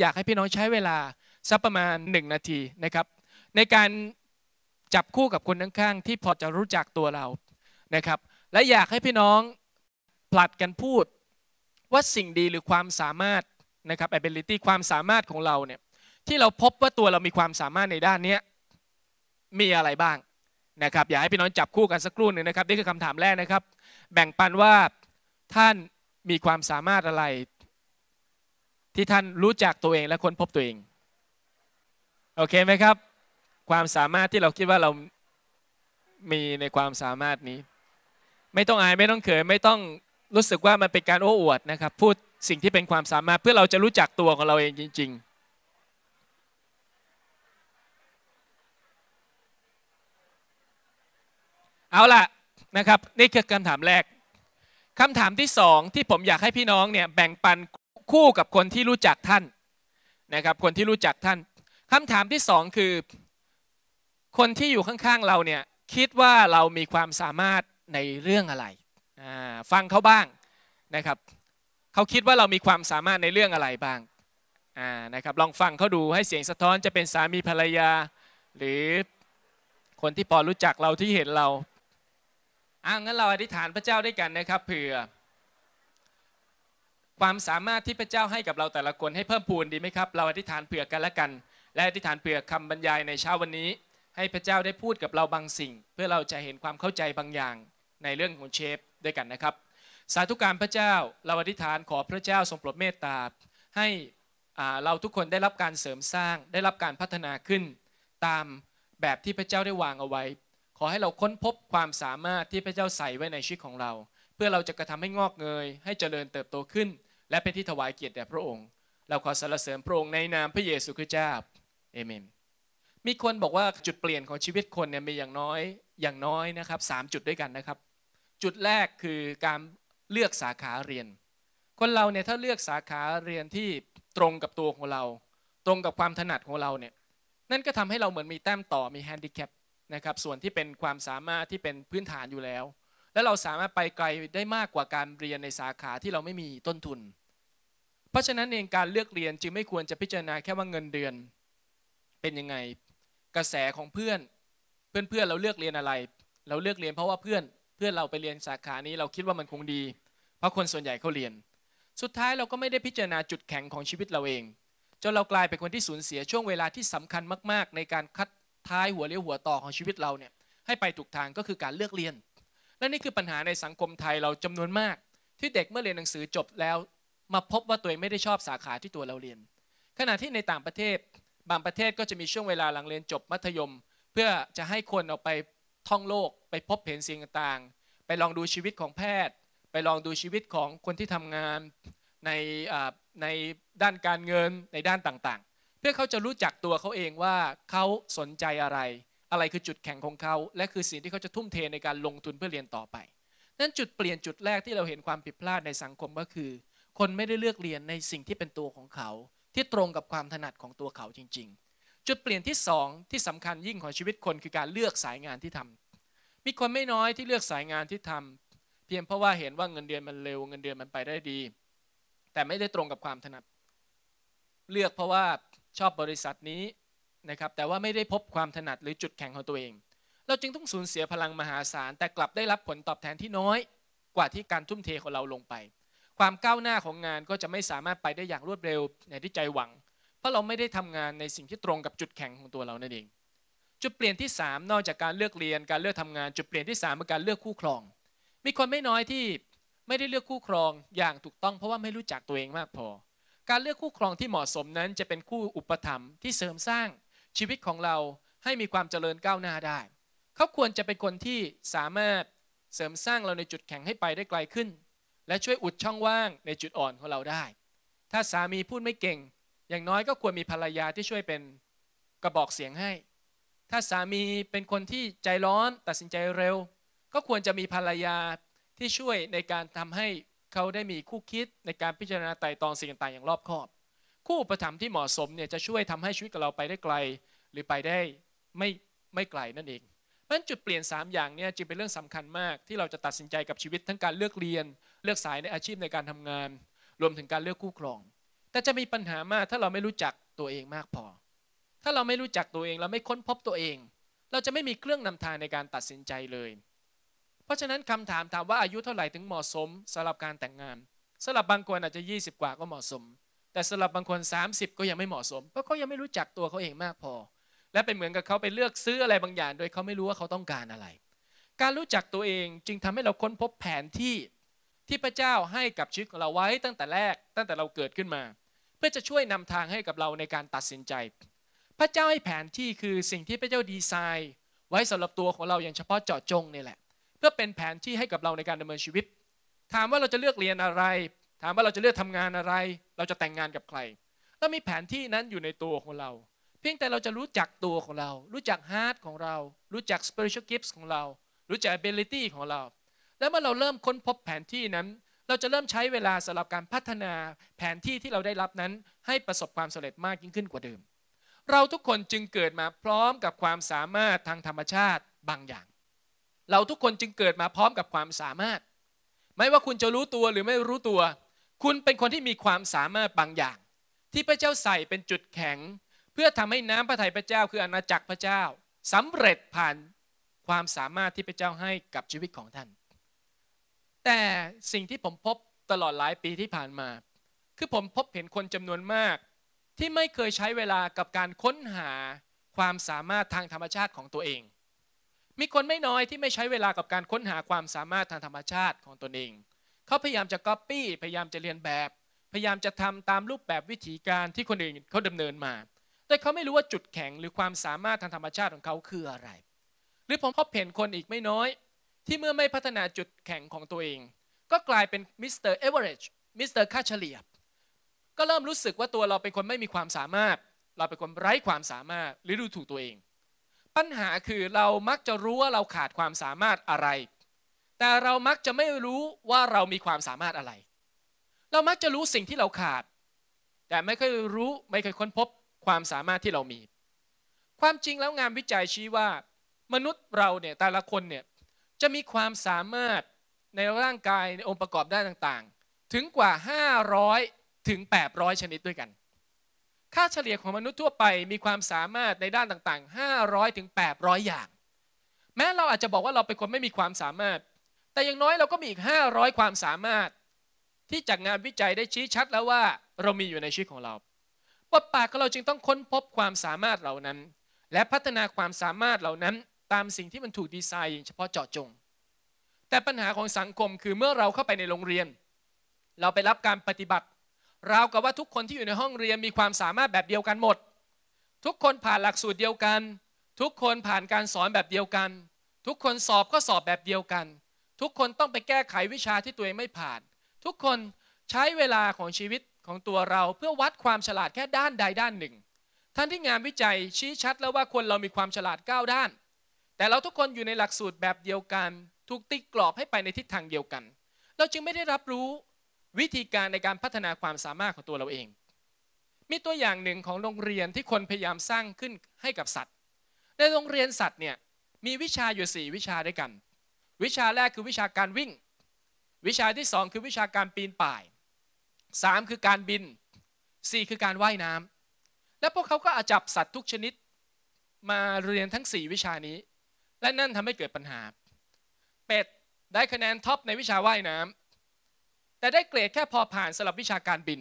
อยากให้พี่น้องใช้เวลาสักประมาณ 1 นาทีนะครับในการจับคู่กับคนข้างๆ ที่พอจะรู้จักตัวเรานะครับและอยากให้พี่น้องผลัดกันพูดว่าสิ่งดีหรือความสามารถนะครับ ability ความสามารถของเราเนี่ยที่เราพบว่าตัวเรามีความสามารถในด้านนี้มีอะไรบ้างนะครับอยากให้พี่น้องจับคู่กันสักครู่หนึ่งนะครับ นี่คือคำถามแรกนะครับ แบ่งปันว่าท่านมีความสามารถอะไรที่ท่านรู้จักตัวเองและค้นพบตัวเอง โอเคไหมครับ ความสามารถที่เราคิดว่าเรามีในความสามารถนี้ ไม่ต้องอายไม่ต้องเขินไม่ต้องรู้สึกว่ามันเป็นการโอ้อวดนะครับ พูดสิ่งที่เป็นความสามารถ เพื่อเราจะรู้จักตัวของเราเองจริง ๆ เอาล่ะนะครับ นี่คือคำถามแรกคำถามที่สองที่ผมอยากให้พี่น้องเนี่ยแบ่งปันคู่กับคนที่รู้จักท่านนะครับคนที่รู้จักท่านคำถามที่สองคือคนที่อยู่ข้างๆเราเนี่ยคิดว่าเรามีความสามารถในเรื่องอะไร ฟังเขาบ้างนะครับเขาคิดว่าเรามีความสามารถในเรื่องอะไรบ้างนะครับลองฟังเขาดูให้เสียงสะท้อนจะเป็นสามีภรรยา หรือคนที่พอรู้จักเราที่เห็นเราอ้างั้นเราอธิษฐานพระเจ้าด้วยกันนะครับเผื่อความสามารถที่พระเจ้าให้กับเราแต่ละคนให้เพิ่มพูนดีไหมครับ เราอธิษฐานเผื่อกันและกัน และอธิษฐานเผื่อคำบรรยายในเช้าวันนี้ ให้พระเจ้าได้พูดกับเราบางสิ่ง เพื่อเราจะเห็นความเข้าใจบางอย่างในเรื่องของเชฟด้วยกันนะครับ สาธุการพระเจ้าเราอธิษฐานขอพระเจ้าทรงโปรดเมตตาให้เราทุกคนได้รับการเสริมสร้าง ได้รับการพัฒนาขึ้น ตามแบบที่พระเจ้าได้วางเอาไว้ ขอให้เราค้นพบความสามารถที่พระเจ้าใส่ไว้ในชีวิตของเรา เพื่อเราจะกระทำให้งอกเงยให้เจริญเติบโตขึ้นและเป็นที่ถวายเกียรติแด่พระองค์ เราขอสรรเสริญพระองค์ในนามพระเยซูคริสต์เจ้าเอเมน มีคนบอกว่าจุดเปลี่ยนของชีวิตคนเนี่ยมีอย่างน้อย อย่างน้อยนะครับสจุดด้วยกันนะครับ จุดแรกคือการเลือกสาขาเรียน คนเราเนี่ยถ้าเลือกสาขาเรียนที่ตรงกับตัวของเรา ตรงกับความถนัดของเราเนี่ยนั่นก็ทำให้เราเหมือนมีแต้มต่อมีแฮนดิแคปนะครับส่วนที่เป็นความสามารถที่เป็นพื้นฐานอยู่แล้วและเราสามารถไปไกลได้มากกว่าการเรียนในสาขาที่เราไม่มีต้นทุน เพราะฉะนั้นเองการเลือกเรียนจึงไม่ควรจะพิจารณาแค่ว่าเงินเดือน เป็นยังไงกระแสของเพื่อนเพื่อนเพื่อนเราเลือกเรียนอะไร เราเลือกเรียนเพราะว่าเพื่อนเพื่อนเราไปเรียนสาขานี้เราคิดว่ามันคงดี เพราะคนส่วนใหญ่เขาเรียน สุดท้ายเราก็ไม่ได้พิจารณาจุดแข็งของชีวิตเราเองจนเรากลายเป็นคนที่สูญเสียช่วงเวลาที่สำคัญมากๆ ในการคัดท้ายหัวเลี้ยวหัวต่อของชีวิตเราเนี่ยให้ไปถูกทางก็คือการเลือกเรียนและนี่คือปัญหาในสังคมไทยเราจำนวนมาก ที่เด็กเมื่อเรียนหนังสือจบแล้วมาพบว่าตัวเองไม่ได้ชอบสาขาที่ตัวเราเรียน ขณะที่ในต่างประเทศบางประเทศก็จะมีช่วงเวลาหลังเรียนจบมัธยม เพื่อจะให้คนออกไปท่องโลกไปพบเห็นสิ่งต่างๆ ไปลองดูชีวิตของแพทย์ ไปลองดูชีวิตของคนที่ทำงานในในด้านการเงินในด้านต่างๆ เพื่อเขาจะรู้จักตัวเขาเองว่าเขาสนใจอะไรอะไรคือจุดแข็งของเขา และคือสิ่งที่เขาจะทุ่มเทในการลงทุนเพื่อเรียนต่อไปนั้นจุดเปลี่ยนจุดแรกที่เราเห็นความผิดพลาดในสังคมก็คือ คนไม่ได้เลือกเรียนในสิ่งที่เป็นตัวของเขา ที่ตรงกับความถนัดของตัวเขาจริง ๆ จุดเปลี่ยนที่2ที่สำคัญยิ่งของชีวิตคนคือการเลือกสายงานที่ทำ มีคนไม่น้อยที่เลือกสายงานที่ทำเพียงเพราะว่าเห็นว่าเงินเดือนมันเร็วเงินเดือนมันไปได้ดี แต่ไม่ได้ตรงกับความถนัด เลือกเพราะว่าชอบบริษัทนี้นะครับแต่ว่าไม่ได้พบความถนัดหรือจุดแข็งของตัวเอง เราจึงต้องสูญเสียพลังมหาศาลแต่กลับได้รับผลตอบแทนที่น้อยกว่าที่การทุ่มเทของเราลงไป ความก้าวหน้าของงานก็จะไม่สามารถไปได้อย่างรวดเร็วในที่ใจหวัง เพราะเราไม่ได้ทำงานในสิ่งที่ตรงกับจุดแข็งของตัวเรานั่นเอง จุดเปลี่ยนที่ 3 นอกจากการเลือกเรียนการเลือกทำงานจุดเปลี่ยนที่3เป็นการเลือกคู่ครอง มีคนไม่น้อยที่ไม่ได้เลือกคู่ครองอย่างถูกต้อง เพราะว่าไม่รู้จักตัวเองมากพอ การเลือกคู่ครองที่เหมาะสมนั้น จะเป็นคู่อุปถัมภ์ที่เสริมสร้างชีวิตของเราให้มีความเจริญก้าวหน้าได้ เขาควรจะเป็นคนที่สามารถเสริมสร้างเราในจุดแข็งให้ไปได้ไกลขึ้น และช่วยอุดช่องว่างในจุดอ่อนของเราได้ ถ้าสามีพูดไม่เก่ง อย่างน้อยก็ควรมีภรรยาที่ช่วยเป็นกระบอกเสียงให้ ถ้าสามีเป็นคนที่ใจร้อนตัดสินใจเร็ว ก็ควรจะมีภรรยาที่ช่วยในการทำให้เขาได้มีคู่คิดในการพิจารณาไต่ตองสิ่งต่างๆ อย่างรอบคอบคู่ประถมที่เหมาะสมเนี่ยจะช่วยทำให้ชีวิตของเราไปได้ไกล หรือไปได้ไม่ไม่ไกลนั่นเองเพราะจุดเปลี่ยน 3 อย่างเนี่ยจึงเป็นเรื่องสำคัญมากที่เราจะตัดสินใจกับชีวิต ทั้งการเลือกเรียน เลือกสายในอาชีพในการทำงาน รวมถึงการเลือกคู่ครอง แต่จะมีปัญหามากถ้าเราไม่รู้จักตัวเองมากพอ ถ้าเราไม่รู้จักตัวเองเราไม่ค้นพบตัวเอง เราจะไม่มีเครื่องนำทางในการตัดสินใจเลย เพราะฉะนั้นคำถามถามว่าอายุเท่าไหร่ถึงเหมาะสม สำหรับการแต่งงานสำหรับบางคนอาจจะ 20 กว่าก็เหมาะสมแต่สำหรับบางคน 30 ก็ยังไม่เหมาะสม เพราะเขายังไม่รู้จักตัวเขาเองมากพอ และเป็นเหมือนกับเขาไปเลือกซื้ออะไรบางอย่าง โดยเขาไม่รู้ว่าเขาต้องการอะไร การรู้จักตัวเองจึงทำให้เราค้นพบแผนที่ที่พระเจ้าให้กับชีวิตของเราไว้ตั้งแต่แรก ตั้งแต่เราเกิดขึ้นมา เพื่อจะช่วยนำทางให้กับเราในการตัดสินใจ พระเจ้าให้แผนที่คือสิ่งที่พระเจ้าดีไซน์ ไว้สำหรับตัวของเราอย่างเฉพาะเจาะจงนี่แหละ เพื่อเป็นแผนที่ให้กับเราในการดำเนินชีวิต ถามว่าเราจะเลือกเรียนอะไร ถามว่าเราจะเลือกทำงานอะไรเราจะแต่งงานกับใครเรามีแผนที่นั้นอยู่ในตัวของเรา เพียงแต่เราจะรู้จักตัวของเรา รู้จักฮาร์ดของเรา รู้จัก spiritual gifts ของเรา รู้จัก ability ของเรา แล้วเมื่อเราเริ่มค้นพบแผนที่นั้น เราจะเริ่มใช้เวลาสำหรับการพัฒนาแผนที่ที่เราได้รับนั้นให้ประสบความสำเร็จมากยิ่งขึ้นกว่าเดิม เราทุกคนจึงเกิดมาพร้อมกับความสามารถทางธรรมชาติบางอย่าง เราทุกคนจึงเกิดมาพร้อมกับความสามารถ ไม่ว่าคุณจะรู้ตัวหรือไม่รู้ตัวคุณเป็นคนที่มีความสามารถบางอย่าง ที่พระเจ้าใส่เป็นจุดแข็ง เพื่อทำให้น้ำพระทัยพระเจ้า คืออาณาจักรพระเจ้า สำเร็จผ่านความสามารถที่พระเจ้าให้กับชีวิตของท่าน แต่สิ่งที่ผมพบตลอดหลายปีที่ผ่านมาคือผมพบเห็นคนจำนวนมาก ที่ไม่เคยใช้เวลากับการค้นหาความสามารถทางธรรมชาติของตัวเอง มีคนไม่น้อยที่ไม่ใช้เวลากับการค้นหาความสามารถทางธรรมชาติของตนเองเขาพยายามจะก๊อปปี้พยายามจะเรียนแบบพยายามจะทำตามรูปแบบวิธีการที่คนอื่นเขาดำเนินมา แต่เขาไม่รู้ว่าจุดแข็งหรือความสามารถทางธรรมชาติของเขาคืออะไร หรือผมพบเห็นคนอีกไม่น้อย ที่เมื่อไม่พัฒนาจุดแข็งของตัวเอง ก็กลายเป็นมิสเตอร์เอเวอเรจมิสเตอร์ค่าเฉลี่ยก็เริ่มรู้สึกว่าตัวเราเป็นคนไม่มีความสามารถ เราเป็นคนไร้ความสามารถหรือดูถูกตัวเอง ปัญหาคือเรามักจะรู้ว่าเราขาดความสามารถอะไรแต่เรามักจะไม่รู้ว่าเรามีความสามารถอะไร เรามักจะรู้สิ่งที่เราขาด แต่ไม่เคยรู้ไม่เคยค้นพบความสามารถที่เรามี ความจริงแล้วงานวิจัยชี้ว่า มนุษย์เราเนี่ยแต่ละคนเนี่ย จะมีความสามารถในร่างกายในองค์ประกอบด้านต่างๆ ถึงกว่า 500 ถึง 800 ชนิดด้วยกัน ค่าเฉลี่ยของมนุษย์ทั่วไปมีความสามารถในด้านต่างๆ 500ถึง800 อย่าง แม้เราอาจจะบอกว่าเราเป็นคนไม่มีความสามารถแต่อย่างน้อยเราก็มีอีก 500 ความสามารถ ที่จากงานวิจัยได้ชี้ชัดแล้วว่าเรามีอยู่ในชีวิตของเราบทบาทของเราจึงต้องค้นพบความสามารถเหล่านั้น และพัฒนาความสามารถเหล่านั้นตามสิ่งที่มันถูกดีไซน์เฉพาะเจาะจง แต่ปัญหาของสังคมคือเมื่อเราเข้าไปในโรงเรียน เราไปรับการปฏิบัติราวกับว่าทุกคนที่อยู่ในห้องเรียนมีความสามารถแบบเดียวกันหมด ทุกคนผ่านหลักสูตรเดียวกัน ทุกคนผ่านการสอนแบบเดียวกัน ทุกคนสอบก็สอบแบบเดียวกันทุกคนต้องไปแก้ไขวิชาที่ตัวเองไม่ผ่าน ทุกคนใช้เวลาของชีวิตของตัวเราเพื่อวัดความฉลาดแค่ด้านใดด้านหนึ่ง ท่านที่งานวิจัยชี้ชัดแล้วว่าคนเรามีความฉลาด9ด้าน แต่เราทุกคนอยู่ในหลักสูตรแบบเดียวกันถูกติ๊กกรอบให้ไปในทิศทางเดียวกัน เราจึงไม่ได้รับรู้วิธีการในการพัฒนาความสามารถของตัวเราเอง มีตัวอย่างหนึ่งของโรงเรียนที่คนพยายามสร้างขึ้นให้กับสัตว์ ในโรงเรียนสัตว์เนี่ยมีวิชาอยู่ 4 วิชาด้วยกันวิชาแรกคือวิชาการวิ่ง วิชาที่สองคือวิชาการปีนป่ายสามคือการบินสี่คือการว่ายน้ำ และพวกเขาก็อาจับสัตว์ทุกชนิด มาเรียนทั้งสี่วิชานี้ และนั่นทำให้เกิดปัญหาเป็ดได้คะแนนท็อปในวิชาว่ายน้ำ แต่ได้เกรดแค่พอผ่านสำหรับวิชาการบิน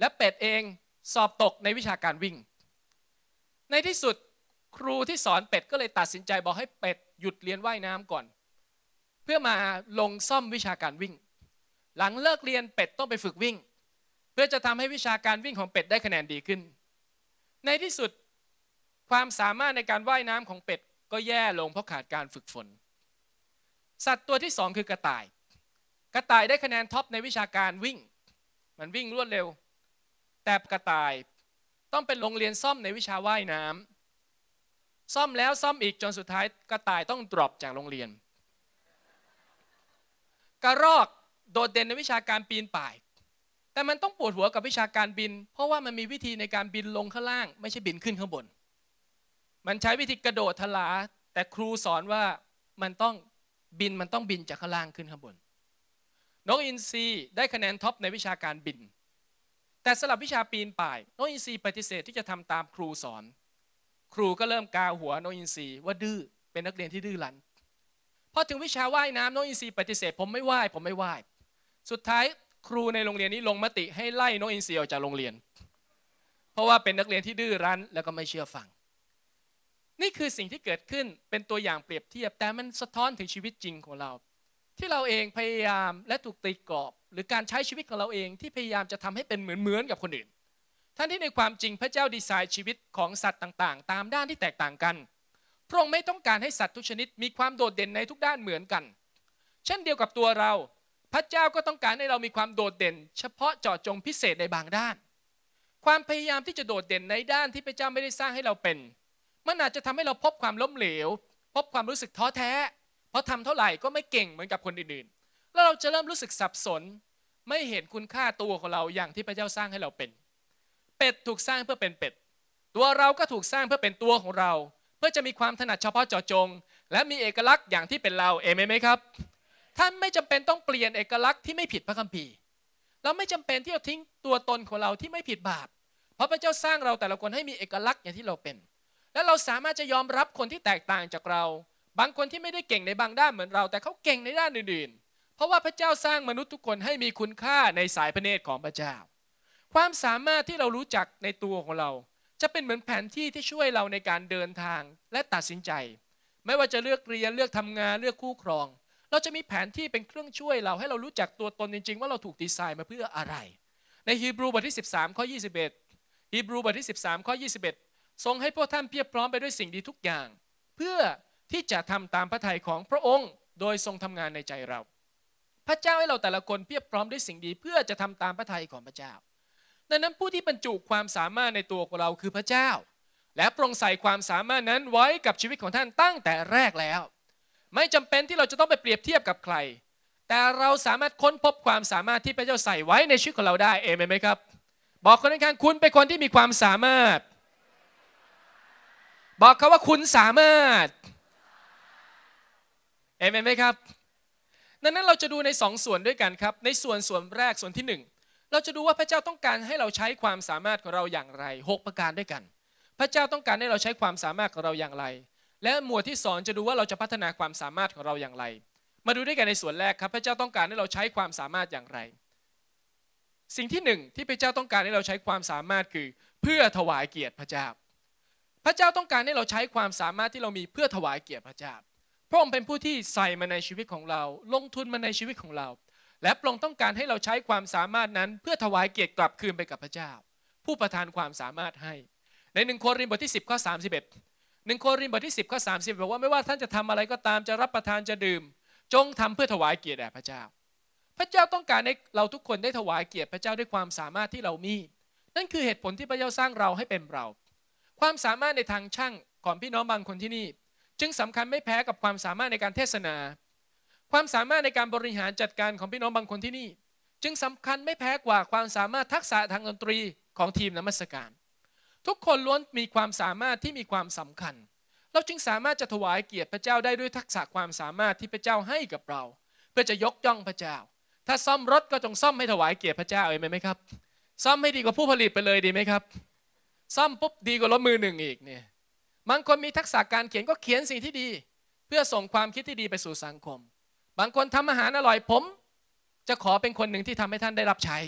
และเป็ดเองสอบตกในวิชาการวิ่ง ในที่สุดครูที่สอนเป็ดก็เลยตัดสินใจบอกให้เป็ดหยุดเรียนว่ายน้ำก่อน เพื่อมาลงซ่อมวิชาการวิ่ง หลังเลิกเรียนเป็ดต้องไปฝึกวิ่ง เพื่อจะทำให้วิชาการวิ่งของเป็ดได้คะแนนดีขึ้น ในที่สุด ความสามารถในการว่ายน้ำของเป็ดก็แย่ลงเพราะขาดการฝึกฝน สัตว์ตัวที่สองคือกระต่าย กระต่ายได้คะแนนท็อปในวิชาการวิ่ง มันวิ่งรวดเร็ว แต่กระต่ายต้องเป็นโรงเรียนซ่อมในวิชาว่ายน้ำซ่อมแล้วซ่อมอีกจนสุดท้ายกระต่ายต้องดรอปจากโรงเรียน กระรอกโดดเด่นในวิชาการปีนป่าย แต่มันต้องปวดหัวกับวิชาการบิน เพราะว่ามันมีวิธีในการบินลงข้างล่าง ไม่ใช่บินขึ้นข้างบน มันใช้วิธีกระโดดทลา แต่ครูสอนว่ามันต้องบินมันต้องบินจากข้างล่างขึ้นข้างบนนกอินทรีได้คะแนนท็อปในวิชาการบิน แต่สลับวิชาปีนป่ายนกอินทรีปฏิเสธที่จะทำตามครูสอนครูก็เริ่มกาหัวน้องอินทรีว่าดื้อเป็นนักเรียนที่ดื้อรั้นพอถึงวิชาว่ายน้ำน้องอินทรีปฏิเสธ ผมไม่ว่ายผมไม่ว่ายสุดท้ายครูในโรงเรียนนี้ลงมติให้ไล่น้องอินทรีออกจากโรงเรียน เพราะว่าเป็นนักเรียนที่ดื้อรั้น แล้วก็ไม่เชื่อฟัง นี่คือสิ่งที่เกิดขึ้นเป็นตัวอย่างเปรียบเทียบแต่มันสะท้อนถึงชีวิตจริงของเรา ที่เราเองพยายามและถูกตีกรอบ หรือการใช้ชีวิตของเราเองที่พยายามจะทำให้เป็นเหมือนเหมือนกับคนอื่นทั้งที่ในความจริงพระเจ้าดีไซน์ชีวิตของสัตว์ต่างๆ ตามด้านที่แตกต่างกัน พระองค์ไม่ต้องการให้สัตว์ทุกชนิด มีความโดดเด่นในทุกด้านเหมือนกัน เช่นเดียวกับตัวเรา พระเจ้าก็ต้องการให้เรามีความโดดเด่น เฉพาะเจาะจงพิเศษในบางด้าน ความพยายามที่จะโดดเด่นในด้านที่พระเจ้าไม่ได้สร้างให้เราเป็น มันอาจจะทำให้เราพบความล้มเหลว พบความรู้สึกท้อแท้ เพราะทำเท่าไหร่ก็ไม่เก่งเหมือนกับคนอื่นๆ แล้วเราจะเริ่มรู้สึกสับสน ไม่เห็นคุณค่าตัวของเราอย่างที่พระเจ้าสร้างให้เราเป็นเป็ดถูกสร้างเพื่อเป็นเป็ด ตัวเราก็ถูกสร้างเพื่อเป็นตัวของเรา เพื่อจะมีความถนัดเฉพาะเจาะจง และมีเอกลักษณ์อย่างที่เป็นเรา เอเมนไหมครับ ท่านไม่จำเป็นต้องเปลี่ยนเอกลักษณ์ที่ไม่ผิดพระคัมภีร์ เราไม่จำเป็นที่จะทิ้งตัวตนของเราที่ไม่ผิดบาป เพราะพระเจ้าสร้างเราแต่ละคนให้มีเอกลักษณ์อย่างที่เราเป็น และเราสามารถจะยอมรับคนที่แตกต่างจากเรา บางคนที่ไม่ได้เก่งในบางด้านเหมือนเรา แต่เขาเก่งในด้านอื่นๆ เพราะว่าพระเจ้าสร้างมนุษย์ทุกคนให้มีคุณค่าในสายพระเนตรของพระเจ้าความสามารถที่เรารู้จักในตัวของเรา จะเป็นเหมือนแผนที่ที่ช่วยเราในการเดินทางและตัดสินใจ ไม่ว่าจะเลือกเรียนเลือกทำงานเลือกคู่ครอง เราจะมีแผนที่เป็นเครื่องช่วยเราให้เรารู้จักตัวตนจริงๆว่าเราถูกดีไซน์มาเพื่ออะไร ในฮีบรูบทที่ 13 ข้อ 21ฮีบรูบทที่13ข้อ21ทรงให้พวกท่านเพียบพร้อมไปด้วยสิ่งดีทุกอย่าง เพื่อที่จะทำตามพระทัยของพระองค์โดยทรงทำงานในใจเรา พระเจ้าให้เราแต่ละคนเพียบพร้อมด้วยสิ่งดี เพื่อจะทำตามพระทัยของพระเจ้าดังนั้นผู้ที่บรรจุความสามารถในตัวของเราคือพระเจ้า และโปร่งใสความสามารถนั้นไว้กับชีวิตของท่านตั้งแต่แรกแล้ว ไม่จำเป็นที่เราจะต้องไปเปรียบเทียบกับใคร แต่เราสามารถค้นพบความสามารถที่พระเจ้าใส่ไว้ในชีวิตของเราได้เอเมนไหมครับ บอกคนข้างๆคุณเป็นคนที่มีความสามารถ บอกเขาว่าคุณสามารถเอเมนไหมครับ ดังนั้นเราจะดูใน2สส่วนด้วยกันครับ ในส่วนส่วนแรกส่วนที่ 1เราจะดูว่าพระเจ้าต้องการให้เราใช้ความสามารถของเราอย่างไร 6 ประการด้วยกัน พระเจ้าต้องการให้เราใช้ความสามารถของเราอย่างไร และหมวดที่สอนจะดูว่าเราจะพัฒนาความสามารถของเราอย่างไร มาดูด้วยกันในส่วนแรกครับ พระเจ้าต้องการให้เราใช้ความสามารถอย่างไร สิ่งที่หนึ่งที่พระเจ้าต้องการให้เราใช้ความสามารถคือ เพื่อถวายเกียรติพระเจ้า พระเจ้าต้องการให้เราใช้ความสามารถที่เรามีเพื่อถวายเกียรติพระเจ้าพระองค์เป็นผู้ที่ใส่มาในชีวิตของเรา ลงทุนมาในชีวิตของเราและพระองค์ต้องการให้เราใช้ความสามารถนั้นเพื่อถวายเกียรติกลับคืนไปกับพระเจ้า ผู้ประทานความสามารถให้ ในหนึ่งโครินธ์บทที่10ข้อสาหนึ่งโครินธ์บทที่10ข้อสาบอกว่าไม่ว่าท่านจะทำอะไรก็ตามจะรับประทานจะดื่ม จงทำเพื่อถวายเกียรติแด่พระเจ้า พระเจ้าต้องการให้เราทุกคนได้ถวายเกียรติพระเจ้าด้วยความสามารถที่เรามี นั่นคือเหตุผลที่พระเจ้าสร้างเราให้เป็นเรา ความสามารถในทางช่างของพี่น้องบางคนที่นี่จึงสำคัญไม่แพ้กับความสามารถในการเทศนาความสามารถในการบริหารจัดการของพี่น้องบางคนที่นี่ จึงสำคัญไม่แพ้กว่าความสามารถทักษะทางดนตรีของทีมนมัสการ ทุกคนล้วนมีความสามารถที่มีความสำคัญ เราจึงสามารถจะถวายเกียรติพระเจ้าได้ด้วยทักษะความสามารถที่พระเจ้าให้กับเรา เพื่อจะยกย่องพระเจ้า ถ้าซ่อมรถก็จงซ่อมให้ถวายเกียรติพระเจ้าเองไหมครับ ซ่อมให้ดีกว่าผู้ผลิตไปเลยดีไหมครับ ซ่อมปุ๊บดีกว่ารถมือหนึ่งอีกเนี่ยบางคนมีทักษะการเขียนก็เขียนสิ่งที่ดี เพื่อส่งความคิดที่ดีไปสู่สังคมบางคนทำอาหารอร่อยผมจะขอเป็นคนหนึ่งที่ทำให้ท่านได้รับใช้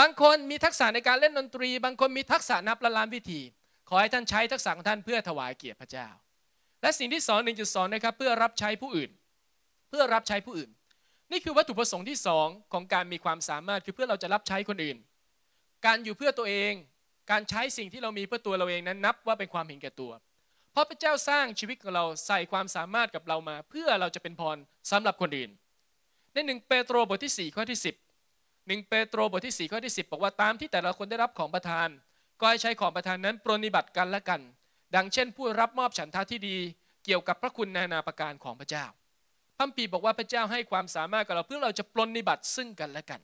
บางคนมีทักษะในการเล่นดนตรี บางคนมีทักษะนับละลานวิธี ขอให้ท่านใช้ทักษะของท่านเพื่อถวายเกียรติพระเจ้า และสิ่งที่สองหนึ่งจุดสองนะครับ เพื่อรับใช้ผู้อื่น เพื่อรับใช้ผู้อื่น นี่คือวัตถุประสงค์ที่สองของการมีความสามารถคือเพื่อเราจะรับใช้คนอื่น การอยู่เพื่อตัวเองการใช้สิ่งที่เรามีเพื่อตัวเราเองนั้นนับ ว่าเป็นความเห็นแก่ตัวเพราะพระเจ้าสร้างชีวิตของเราใส่ความสามารถกับเรามาเพื่อเราจะเป็นพรสำหรับคนอื่น ในหนึ่งเปโตรบทที่4ข้อที่10งเปโตรบทที่4ข้อที่10บอกว่าตามที่แต่ละคนได้รับของประทาน ก็ให้ใช้ของประทานนั้นปรนิบัติกันและกัน ดังเช่นผู้รับมอบฉันทาที่ดี เกี่ยวกับพระคุณนานาประการของพระเจ้า พัมพีบอกว่าพระเจ้าให้ความสามารถกับเราเพื่อเราจะปรนิบัติซึ่งกันและกัน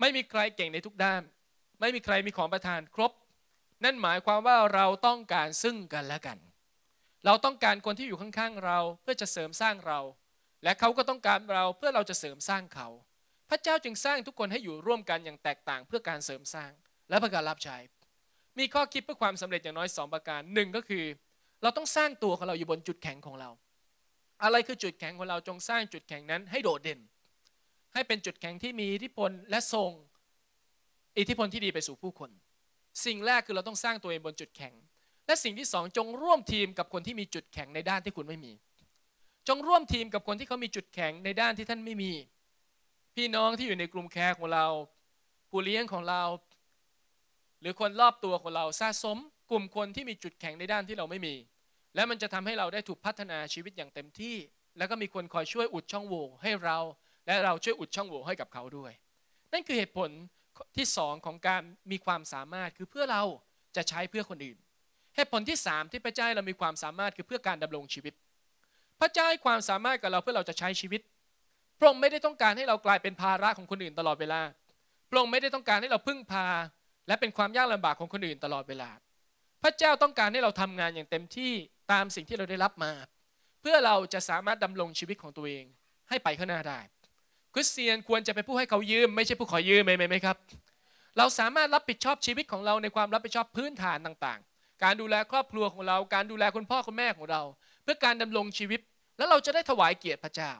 ไม่มีใครเก่งในทุกด้าน ไม่มีใครมีของประทานครบ นั่นหมายความว่าเราต้องการซึ่งกันและกันเราต้องการคนที่อยู่ข้างๆเรา เพื่อจะเสริมสร้างเรา และเขาก็ต้องการเราเพื่อเราจะเสริมสร้างเขา พระเจ้าจึงสร้างทุกคนให้อยู่ร่วมกันอย่างแตกต่าง เพื่อการเสริมสร้าง และประการรับใช้ มีข้อคิดเพื่อความสำเร็จอย่างน้อย2ประการหนึ่งก็คือ เราต้องสร้างตัวของเราอยู่บนจุดแข็งของเรา อะไรคือจุดแข็งของเราจงสร้างจุดแข็งนั้น ให้โดดเด่น ให้เป็นจุดแข็งที่มีอิทธิพลและทรงอิทธิพลที่ดีไปสู่ผู้คน สิ่งแรกคือเราต้องสร้างตัวเองบนจุดแข็งและสิ่งที่สองจงร่วมทีมกับคนที่มีจุดแข็งในด้านที่คุณไม่มี จงร่วมทีมกับคนที่เขามีจุดแข็งในด้านที่ท่านไม่มี พี่น้องที่อยู่ในกลุ่มแคร์ของเราผู้เลี้ยงของเรา หรือคนรอบตัวของเราสะสมกลุ่มคนที่มีจุดแข็งในด้านที่เราไม่มี และมันจะทำให้เราได้ถูกพัฒนาชีวิตอย่างเต็มที่ แล้วก็มีคนคอยช่วยอุดช่องโหว่ให้เราและเราช่วยอุดช่องโหว่ให้กับเขาด้วย นั่นคือเหตุผลที่สองของการมีความสามารถคือเพื่อเราจะใช้เพื่อคนอื่นตุผลที่ 3ที่พระเจ้าเรามีความสามารถคือเพื่อการดำรงชีวิต พระเจ้าให้ความสามารถกับเราเพื่อเราจะใช้ชีวิตพระองค์ไม่ได้ต้องการให้เรากลายเป็นภาระของคนอื่นตลอดเวลาพระองค์ไม่ได้ต้องการให้เราพึ่งพา และเป็นความยากลำบากของคนอื่นตลอดเวลา พระเจ้าต้องการให้เราทำงานอย่างเต็มที่ตามสิ่งที่เราได้รับมา เพื่อเราจะสามารถดำรงชีวิตของตัวเองให้ไปข้างหน้าได้คริสเตียนควรจะเป็นผู้ให้เขายืม ไม่ใช่ผู้ขอยืมไหมไหมครับ เราสามารถรับผิดชอบชีวิตของเราในความรับผิดชอบพื้นฐานต่างการดูแลครอบครัวของเรา การดูแลคุณพ่อคุณแม่ของเรา เพื่อการดำรงชีวิต แล้วเราจะได้ถวายเกียรติพระเจ้า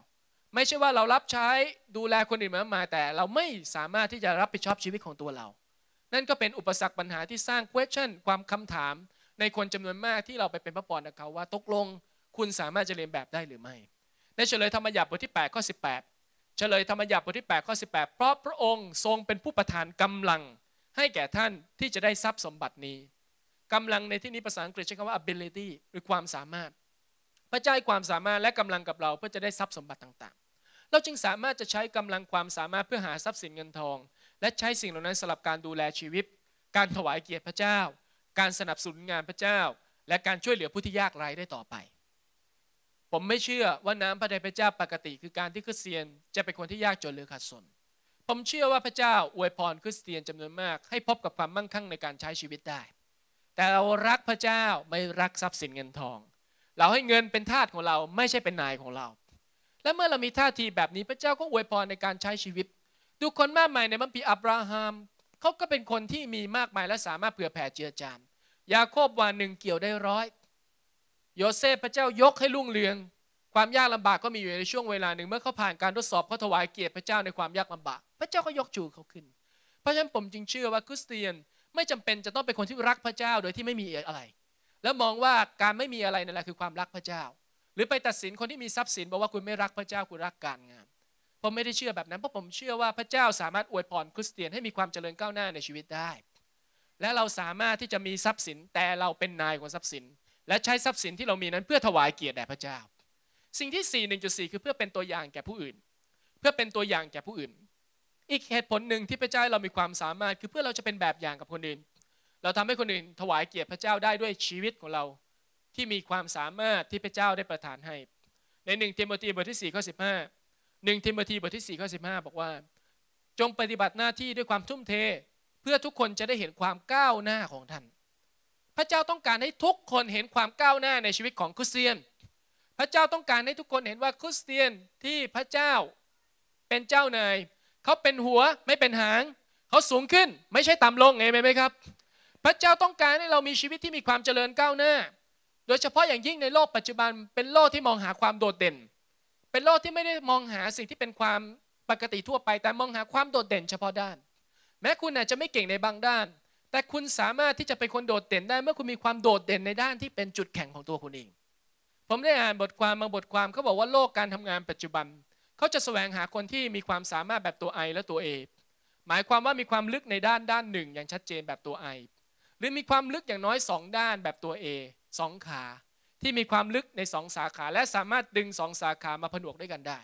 ไม่ใช่ว่าเรารับใช้ดูแลคนอื่นมาแต่เราไม่สามารถที่จะรับผิดชอบชีวิตของตัวเรา นั่นก็เป็นอุปสรรคปัญหาที่สร้าง question ความคำถาม ในคนจำนวนมากที่เราไปเป็นพระปรนะคเขาว่าตกลงคุณสามารถจะเรียนแบบได้หรือไม่ ในเฉลยธรรมยับบทที่8ข้อ18เฉลยธรรมยับบทที่8ข้อ18เพราะพระองค์ทรงเป็นผู้ประทานกำลัง ให้แก่ท่านที่จะได้ทรัพย์สมบัตินี้กำลังในที่นี้ภาษาอังกฤษใช้คำว่า ability หรือความสามารถ พระเจ้าให้ความสามารถและกำลังกับเราเพื่อจะได้ทรัพย์สมบัติต่างๆ เราจึงสามารถจะใช้กำลังความสามารถเพื่อหาทรัพย์สินเงินทอง และใช้สิ่งเหล่านั้นสำหรับการดูแลชีวิต การถวายเกียรติพระเจ้า การสนับสนุนงานพระเจ้า และการช่วยเหลือผู้ที่ยากไร้ได้ต่อไป ผมไม่เชื่อว่าน้ำพระทัยพระเจ้าปกติ คือการที่คริสเตียนจะเป็นคนที่ยากจนหรือขัดสน ผมเชื่อว่าพระเจ้าอวยพรคริสเตียนจำนวนมากให้พบกับความมั่งคั่งในการใช้ชีวิตได้แต่เรารักพระเจ้าไม่รักทรัพย์สินเงินทอง เราให้เงินเป็นทาสของเราไม่ใช่เป็นนายของเรา และเมื่อเรามีท่าทีแบบนี้พระเจ้าก็อวยพรในการใช้ชีวิตดูคนมากมายในบัมพีอับราฮัมเขาก็เป็นคนที่มีมากมายและสามารถเผื่อแผ่เจือจานยาโคบวานหนึ่งเกี่ยวได้ร้อยโยเซฟพระเจ้ายกให้ลุ่งเรือง ความยากลำบากก็มีอยู่ในช่วงเวลาหนึ่งเมื่อเขาผ่านการทดสอบเขาถวายเกียรติพระเจ้าในความยากลำบาก พระเจ้าก็ยกจูเขาขึ้นเพราะฉะนั้นผมจึงเชื่อว่าคริสเตียนไม่จำเป็นจะต้องเป็นคนที่รักพระเจ้าโดยที่ไม่มีอะไรแล้วมองว่าการไม่มีอะไรนั่นแหละคือความรักพระเจ้า หรือไปตัดสินคนที่มีทรัพย์สินบอกว่าคุณไม่รักพระเจ้าคุณรักการงานผมไม่ได้เชื่อแบบนั้นเพราะผมเชื่อว่าพระเจ้าสามารถอวยพรคริสเตียนให้มีความเจริญก้าวหน้าในชีวิตได้ และเราสามารถที่จะมีทรัพย์สินแต่เราเป็นนายของทรัพย์สิน และใช้ทรัพย์สินที่เรามีนั้นเพื่อถวายเกียรติแด่พระเจ้าสิ่งที่4 1.4คือเพื่อเป็นตัวอย่างแก่ผู้อื่น เพื่อเป็นตัวอย่างแก่ผู้อื่นอีกเหตุผลหนึ่งที่พระเจ้าเรามีความสามารถคือเพื่อเราจะเป็นแบบอย่างกับคนอื่นเราทำให้คนอื่นถวายเกียรติพระเจ้าได้ด้วยชีวิตของเรา ที่มีความสามารถที่พระเจ้าได้ประทานให้ในหนึ่งเทมโมธีบทที่4ข้อ15เทมโมธีบทที่4ข้อ15บอกว่า จงปฏิบัติหน้าที่ด้วยความทุ่มเทเพื่อทุกคนจะได้เห็นความก้าวหน้าของท่านพระเจ้าต้องการให้ทุกคนเห็นความก้าวหน้าในชีวิตของคริสเตียน พระเจ้าต้องการให้ทุกคนเห็นว่าคริสเตียนที่พระเจ้าเป็นเจ้านายเขาเป็นหัวไม่เป็นหาง เขาสูงขึ้นไม่ใช่ต่ำลงไงไหมครับ พระเจ้าต้องการให้เรามีชีวิตที่มีความเจริญก้าวหน้า โดยเฉพาะอย่างยิ่งในโลกปัจจุบัน เป็นโลกที่มองหาความโดดเด่น เป็นโลกที่ไม่ได้มองหาสิ่งที่เป็นความปกติทั่วไป แต่มองหาความโดดเด่นเฉพาะด้าน แม้คุณอาจจะไม่เก่งในบางด้าน แต่คุณสามารถที่จะเป็นคนโดดเด่นได้เมื่อคุณมีความโดดเด่นในด้านที่เป็นจุดแข็งของตัวคุณเองผมได้อ่านบทความบางบทความเขาบอกว่าโลกการทำงานปัจจุบันเขาจะแสวงหาคนที่มีความสามารถแบบตัวไอและตัวเอหมายความว่ามีความลึกในด้านด้านหนึ่งอย่างชัดเจนแบบตัวไอหรือมีความลึกอย่างน้อย 2 ด้านแบบตัวเอสองขา ที่มีความลึกในสองสาขา และสามารถดึงสองสาขามาผนวกด้วยกันได้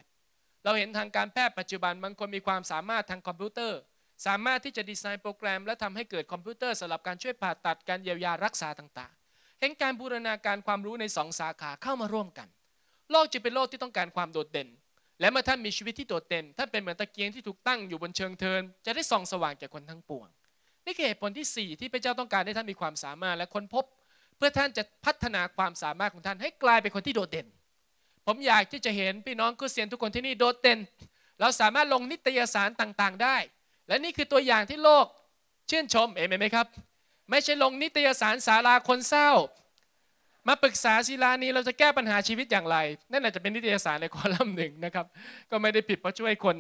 เราเห็นทางการแพทย์ปัจจุบันบางคนมีความสามารถทางคอมพิวเตอร์ สามารถที่จะดีไซน์โปรแกรม และทำให้เกิดคอมพิวเตอร์สำหรับการช่วยผ่าตัดการเยียวยารักษาต่างๆเห็นการบูรณาการความรู้ในสองสาขาเข้ามาร่วมกันโลกจะเป็นโลกที่ต้องการความโดดเด่นและเมื่อท่านมีชีวิตที่โดดเด่น ท่านเป็นเหมือนตะเกียงที่ถูกตั้งอยู่บนเชิงเทิน จะได้ส่องสว่างแก่คนทั้งปวง นี่คือเหตุผลที่4ที่พระเจ้าต้องการให้ท่านมีความสามารถและค้นพบ เพื่อท่านจะพัฒนาความสามารถของท่านให้กลายเป็นคนที่โดดเด่น ผมอยากที่จะเห็นพี่น้องครอเสียนทุกคนที่นี่โดดเด่น เราสามารถลงนิตยสารต่างๆได้ และนี่คือตัวอย่างที่โลกชื่นชม เอเมนไหมครับ ไม่ใช่ลงนิตยสารสาราคนเศร้ามาปรึกษาศิลานี้เราจะแก้ปัญหาชีวิตอย่างไรนั่นอาจจะเป็นนิตยสารในคอลัมน์หนึ่งนะครับก็ไม่ได้ผิดเพราะช่วยคน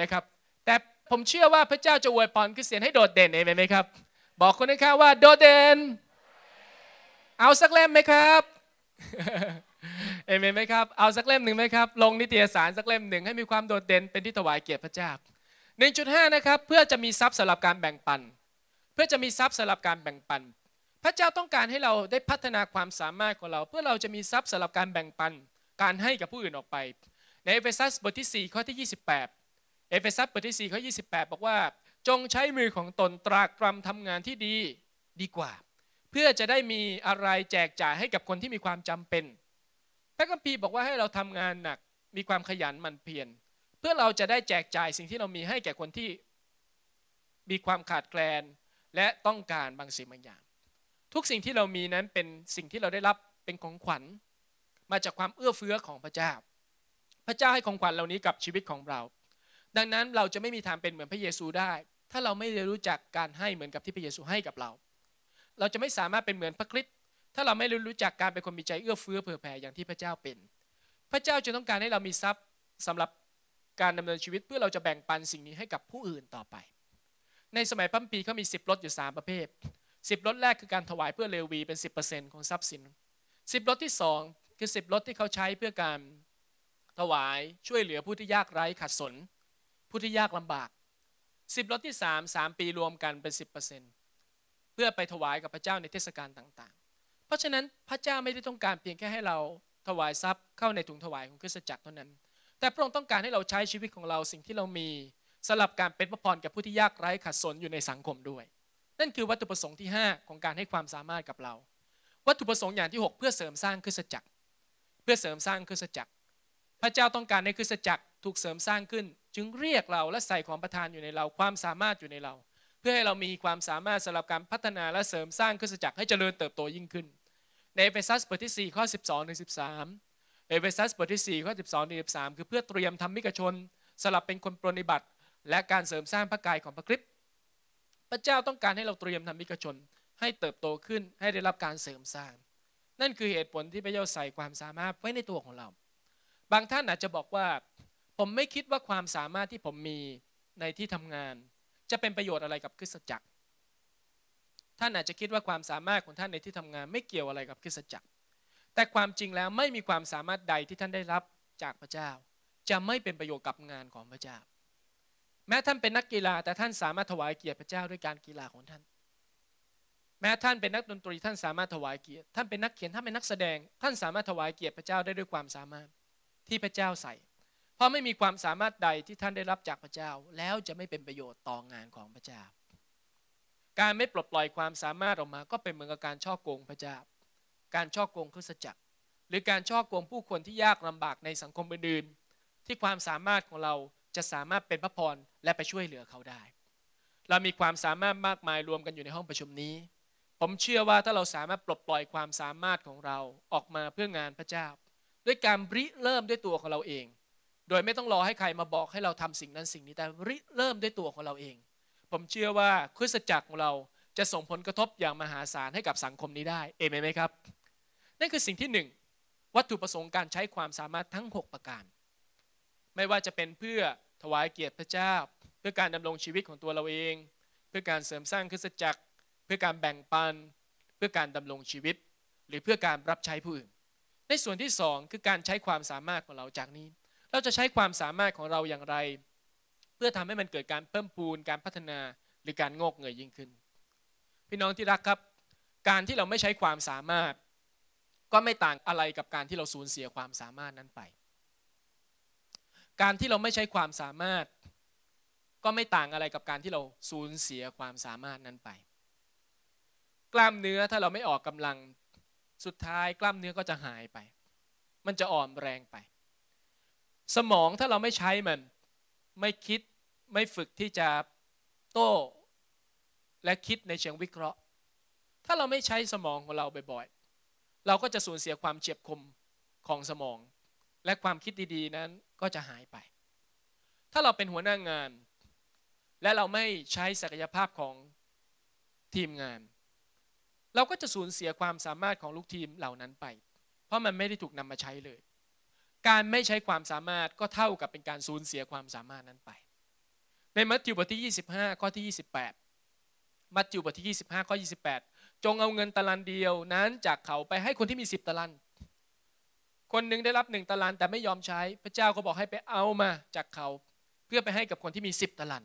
นะครับแต่ผมเชื่อว่าพระเจ้าจะอวยพรคริสเตียนให้โดดเด่นเองไหมครับ บอกคนข้าบว่าโดดเด่นเอาสักเล่มไหมครับเอเมนไหมครับ เอาสักเล่มหนึ่งไหมครับลงนิตยสารสักเล่มหนึ่งให้มีความโดดเด่นเป็นที่ถวายเกียรติพระเจ้า 1.5นะครับเพื่อจะมีทรัพย์สำหรับการแบ่งปัน เพื่อจะมีทรัพย์สำหรับการแบ่งปันพระเจ้าต้องการให้เราได้พัฒนาความสามารถของเรา เพื่อเราจะมีทรัพย์สำหรับการแบ่งปันการให้กับผู้อื่นออกไป ในเอเฟซัสบทที่ 4 ข้อที่28เอเฟซัสบทที่ 4 ข้อ 28 บอกว่า จงใช้มือของตนตรากตรำทำงานที่ดีดีกว่า เพื่อจะได้มีอะไรแจกจ่ายให้กับคนที่มีความจำเป็นพระคัมภีร์บอกว่าให้เราทำงานหนัก มีความขยันหมั่นเพียรเพื่อเราจะได้แจกจ่ายสิ่งที่เรามีให้แก่คนที่ มีความขาดแคลนและต้องการบางสิ่งบางอย่างทุกสิ่งที่เรามีนั้นเป็นสิ่งที่เราได้รับเป็นของขวัญ มาจากความเอื้อเฟื้อของพระเจ้า พระเจ้าให้ของขวัญเหล่านี้กับชีวิตของเรา ดังนั้นเราจะไม่มีทางเป็นเหมือนพระเยซูได้ ถ้าเราไม่ได้รู้จักการให้เหมือนกับที่พระเยซูให้กับเรา เราจะไม่สามารถเป็นเหมือนพระคริสต์ถ้าเราไม่รู้จักการเป็นคนมีใจเอื้อเฟื้อเผื่อแผ่อย่างที่พระเจ้าเป็น พระเจ้าจะต้องการให้เรามีทรัพย์สำหรับการดำเนินชีวิต เพื่อเราจะแบ่งปันสิ่งนี้ให้กับผู้อื่นต่อไป ในสมัยพัมพีเขามีสิบรถอยู่สามประเภทสิบลดแรกคือการถวายเพื่อเลวีเป็น10%ของทรัพย์สินสิบลดที่2คือสิบลดที่เขาใช้เพื่อการถวายช่วยเหลือผู้ที่ยากไร้ขัดสน ผู้ที่ยากลำบากสิบลดที่3 3ปีรวมกันเป็น10%เพื่อไปถวายกับพระเจ้าในเทศกาลต่าง ๆ เพราะฉะนั้นพระเจ้าไม่ได้ต้องการเพียงแค่ให้เราถวายทรัพย์เข้าในถุงถวายของคริสตจักรเท่านั้น แต่พระองค์ต้องการให้เราใช้ชีวิตของเราสิ่งที่เรามีสำหรับการเป็นพระพรแก่ผู้ที่ยากไร้ขัดสนอยู่ในสังคมด้วยนั่นคือวัตถุประสงค์ที่ 5 ของการให้ความสามารถกับเรา วัตถุประสงค์อย่างที่ 6 เพื่อเสริมสร้างคริสตจักร เพื่อเสริมสร้างคริสตจักร พระเจ้าต้องการให้คริสตจักรถูกเสริมสร้างขึ้น จึงเรียกเราและใส่ของประทานอยู่ในเราความสามารถอยู่ในเรา เพื่อให้เรามีความสามารถสำหรับการพัฒนาและเสริมสร้างคริสตจักรให้เจริญเติบโตยิ่งขึ้น ในเอเฟซัสบทที่4ข้อ 12ถึงามเอเฟซัสบทที่4ข้อ12ถึงามคือเพื่อเตรียมทำมิกชนสำหรับเป็นคนปรนิบัติ และการเสริมสร้างพระกายของพระคริสต์พระเจ้าต้องการให้เราเตรียมทำมิกชนให้เติบโตขึ้นให้ได้รับการเสริมสร้าง นั่นคือเหตุผลที่พระเจ้าใส่ความสามารถไว้ในตัวของเรา บางท่านอาจจะบอกว่าผมไม่คิดว่าความสามารถที่ผมมีในที่ทำงาน จะเป็นประโยชน์อะไรกับคริสตจักร ท่านอาจจะคิดว่าความสามารถของท่านในที่ทำงานไม่เกี่ยวอะไรกับคริสตจักร แต่ความจริงแล้วไม่มีความสามารถใดที่ท่านได้รับจากพระเจ้า จะไม่เป็นประโยชน์กับงานของพระเจ้าแม้ท่านเป็นนักกีฬาแต่ท่านสามารถถวายเกียรติพระเจ้าด้วยการกีฬาของท่าน แม้ท่านเป็นนักดนตรีท่านสามารถถวายเกียรติท่านเป็นนักเขียนท่านเป็นนักแสดง ท่านสามารถถวายเกียรติพระเจ้าได้ด้วยความสามารถที่พระเจ้าใส่ เพราะไม่มีความสามารถใดที่ท่านได้รับจากพระเจ้า แล้วจะไม่เป็นประโยชน์ต่องานของพระเจ้าการไม่ปลดปล่อยความสามารถออกมา ก็เป็นเหมือนกับการช่อโกงพระเจ้าการช่อโกงคริสจักรหรือการช่อโกงผู้คนที่ยากลำบากในสังคมอื่นๆที่ความสามารถของเราจะสามารถเป็นพระพรและไปช่วยเหลือเขาได้ เรามีความสามารถมากมายรวมกันอยู่ในห้องประชุมนี้ ผมเชื่อว่าถ้าเราสามารถปลดปล่อยความสามารถของเราออกมาเพื่องานพระเจ้าด้วยการริเริ่มด้วยตัวของเราเอง โดยไม่ต้องรอให้ใครมาบอกให้เราทำสิ่งนั้นสิ่งนี้แต่ริเริ่มด้วยตัวของเราเอง ผมเชื่อว่าคริสตจักรของเราจะส่งผลกระทบอย่างมหาศาลให้กับสังคมนี้ได้ เอเมนไหมครับ นั่นคือสิ่งที่1วัตถุประสงค์การใช้ความสามารถทั้ง 6 ประการ ไม่ว่าจะเป็นเพื่อถวายเกียรติพระเจ้า เพื่อการ ดำรงชีวิตของตัวเราเอง เพื่อการเสริมสร้างคริสตจักร เพื่อการแบ่งปัน เพื่อการดำรงชีวิต หรือเพื่อการรับใช้ผู้อื่น ในส่วนที่สองคือการใช้ความสามารถของเราจากนี้ เราจะใช้ความสามารถของเราอย่างไร เพื่อทำให้มันเกิดการเพิ่มปูนการพัฒนา หรือการงอกเงยยิ่งขึ้น พี่น้องที่รักครับ การที่เราไม่ใช้ความสามารถ ก็ไม่ต่างอะไรกับการที่เราสูญเสียความสามารถนั้นไปการที่เราไม่ใช้ความสามารถ ก็ไม่ต่างอะไรกับการที่เราสูญเสียความสามารถนั้นไป กล้ามเนื้อถ้าเราไม่ออกกำลังสุดท้ายกล้ามเนื้อก็จะหายไป มันจะอ่อนแรงไป สมองถ้าเราไม่ใช้มัน ไม่คิดไม่ฝึกที่จะโต้ และคิดในเชิงวิเคราะห์ ถ้าเราไม่ใช้สมองของเราบ่อยๆเราก็จะสูญเสียความเฉียบคมของสมองและความคิดดีๆนั้นก็จะหายไป ถ้าเราเป็นหัวหน้างาน และเราไม่ใช้ศักยภาพของทีมงาน เราก็จะสูญเสียความสามารถของลูกทีมเหล่านั้นไป เพราะมันไม่ได้ถูกนำมาใช้เลย การไม่ใช้ความสามารถก็เท่ากับเป็นการสูญเสียความสามารถนั้นไป ในมัทธิวบทที่ 25 ข้อที่ 28 มัทธิวบทที่ 25 ข้อ 28 จงเอาเงินตะลันเดียวนั้นจากเขาไปให้คนที่มี 10ตะลันคนหนึ่งได้รับหนึ่งตารางแต่ไม่ยอมใช้พระเจ้าก็บอกให้ไปเอามาจากเขา เพื่อไปให้กับคนที่มีสิบตาราง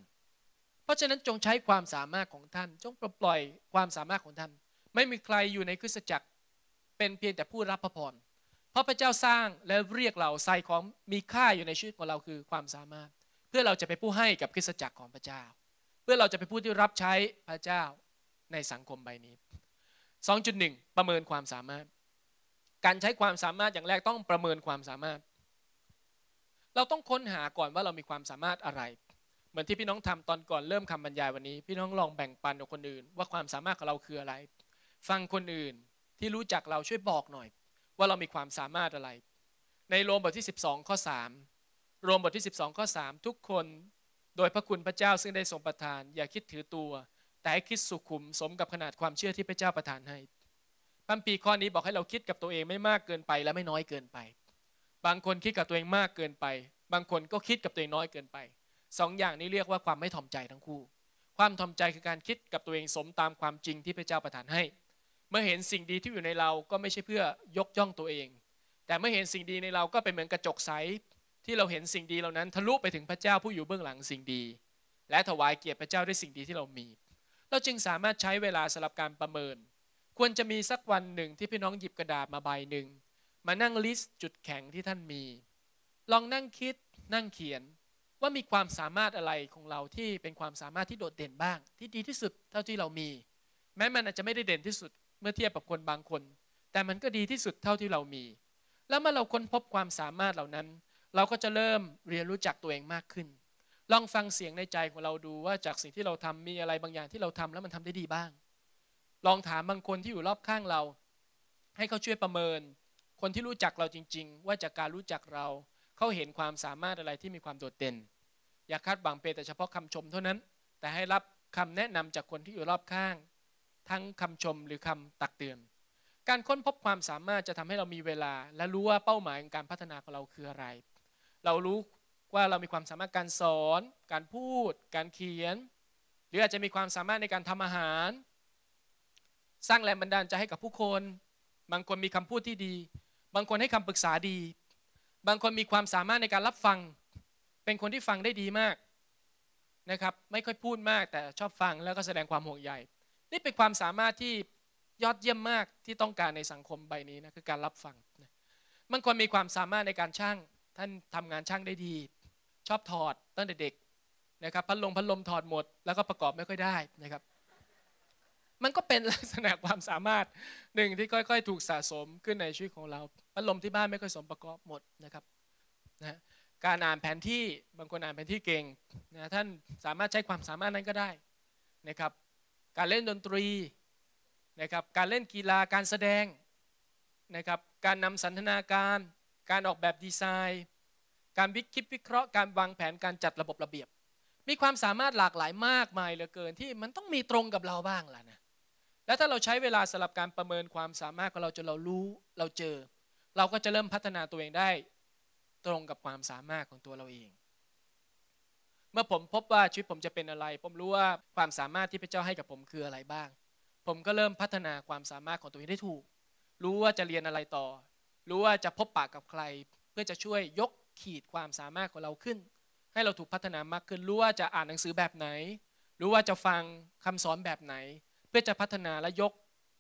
เพราะฉะนั้นจงใช้ความสามารถของท่านจงปลปล่อยความสามารถของท่านไม่มีใครอยู่ในคริสตจักร เป็นเพียงแต่ผู้รับพระพรเพราะพระเจ้าสร้างและเรียกเราใส่ของมีค่าอยู่ในชีวิตของเราคือความสามารถ เพื่อเราจะไปผู้ให้กับคริสตจักรของพระเจ้า เพื่อเราจะไปผู้ที่รับใช้พระเจ้าในสังคมใบนี้ 2.1 ประเมินความสามารถการใช้ความสามารถอย่างแรกต้องประเมินความสามารถ เราต้องค้นหาก่อนว่าเรามีความสามารถอะไร เหมือนที่พี่น้องทำตอนก่อนเริ่มคำบรรยายวันนี้พี่น้องลองแบ่งปันกับคนอื่นว่าความสามารถของเราคืออะไร ฟังคนอื่นที่รู้จักเราช่วยบอกหน่อย ว่าเรามีความสามารถอะไร ในโรมบทที่12ข้อ3โรมบทที่12ข้อ3 ทุกคนโดยพระคุณพระเจ้าซึ่งได้ทรงประทาน อย่าคิดถือตัว แต่ให้คิดสุขุมสมกับขนาดความเชื่อที่พระเจ้าประทานให้คมปีข้อนี้บอกให้เราคิดกับตัวเองไม่มากเกินไปและไม่น้อยเกินไป บางคนคิดกับตัวเองมากเกินไป บางคนก็คิดกับตัวเองน้อยเกินไป สองอย่างนี้เรียกว่าความไม่ถ่อมใจทั้งคู่ ความถ่อมใจคือการคิดกับตัวเองสมตามความจริงที่พระเจ้าประทานให้ เมื่อเห็นสิ่งดีที่อยู่ในเราก็ไม่ใช่เพื่อยกย่องตัวเอง แต่เมื่อเห็นสิ่งดีในเราก็เป็นเหมือนกระจกใสที่เราเห็นสิ่งดีเหล่านั้นทะลุไปถึงพระเจ้าผู้อยู่เบื้องหลังสิ่งดี และถวายเกียรติพระเจ้าด้วยสิ่งดีที่เรามี เราจึงสามารถใช้เวลาสำหรับการประเมินควรจะมีสักวันหนึ่งที่พี่น้องหยิบกระดาษมาใบหนึ่งมานั่งลิสต์จุดแข็งที่ท่านมี ลองนั่งคิดนั่งเขียนว่ามีความสามารถอะไรของเราที่เป็นความสามารถที่โดดเด่นบ้าง ที่ดีที่สุดเท่าที่เรามี แม้มันอาจจะไม่ได้เด่นที่สุดเมื่อเทียบกับคนบางคน แต่มันก็ดีที่สุดเท่าที่เรามี แล้วเมื่อเราค้นพบความสามารถเหล่านั้น เราก็จะเริ่มเรียนรู้จักตัวเองมากขึ้น ลองฟังเสียงในใจของเราดูว่าจากสิ่งที่เราทำมีอะไรบางอย่างที่เราทำแล้วมันทำได้ดีบ้างลองถามบางคนที่อยู่รอบข้างเรา ให้เขาช่วยประเมิน คนที่รู้จักเราจริง ๆ ว่าจากการรู้จักเราเขาเห็นความสามารถอะไรที่มีความโดดเด่น อย่าคาดหวังเพียงแต่เฉพาะคำชมเท่านั้น แต่ให้รับคำแนะนำจากคนที่อยู่รอบข้าง ทั้งคำชมหรือคำตักเตือน การค้นพบความสามารถจะทำให้เรามีเวลา และรู้ว่าเป้าหมายของการพัฒนาของเราคืออะไร เรารู้ว่าเรามีความสามารถการสอน การพูด การเขียน หรืออาจจะมีความสามารถในการทำอาหารสร้างแรงบันดาลใจให้กับผู้คน บางคนมีคำพูดที่ดี บางคนให้คำปรึกษาดี บางคนมีความสามารถในการรับฟัง เป็นคนที่ฟังได้ดีมากนะครับ ไม่ค่อยพูดมากแต่ชอบฟังแล้วก็แสดงความห่วงใย นี่เป็นความสามารถที่ยอดเยี่ยมมากที่ต้องการในสังคมใบนี้นะคือการรับฟัง บางคนมีความสามารถในการช่าง ท่านทำงานช่างได้ดี ชอบถอดตั้งแต่เด็กนะครับพัดลมพัดลมถอดหมด แล้วก็ประกอบไม่ค่อยได้นะครับมันก็เป็นลักษณะความสามารถหนึ่งที่ค่อยๆถูกสะสมขึ้นในชีวิตของเราพัดลมที่บ้านไม่ค่อยสมประกอบหมดนะครับนะการอ่านแผนที่ บางคนอ่านแผนที่เก่งนะ ท่านสามารถใช้ความสามารถนั้นก็ได้ นะครับ การเล่นดนตรี นะครับ การเล่นกีฬา การแสดง นะครับ การนำสันทนาการ การออกแบบดีไซน์ การวิคิดวิเคราะห์ การวางแผนการจัดระบบระเบียบ มีความสามารถหลากหลายมากมายเหลือเกินที่มันต้องมีตรงกับเราบ้างล่ะนะแล้วถ้าเราใช้เวลาสลับการประเมินความสามารถของเราจนเรารู้เราเจอ เราก็จะเริ่มพัฒนาตัวเองได้ ตรงกับความสามารถของตัวเราเอง เมื่อผมพบว่าชีวิตผมจะเป็นอะไร ผมรู้ว่าความสามารถที่พระเจ้าให้กับผมคืออะไรบ้าง ผมก็เริ่มพัฒนาความสามารถของตัวเองได้ถูก รู้ว่าจะเรียนอะไรต่อ รู้ว่าจะพบปากกับใคร เพื่อจะช่วยยกขีดความสามารถของเราขึ้น ให้เราถูกพัฒนามากขึ้นรู้ว่าจะอ่านหนังสือแบบไหนรู้ว่าจะฟังคำสอนแบบไหนพื่อจะพัฒนาและยก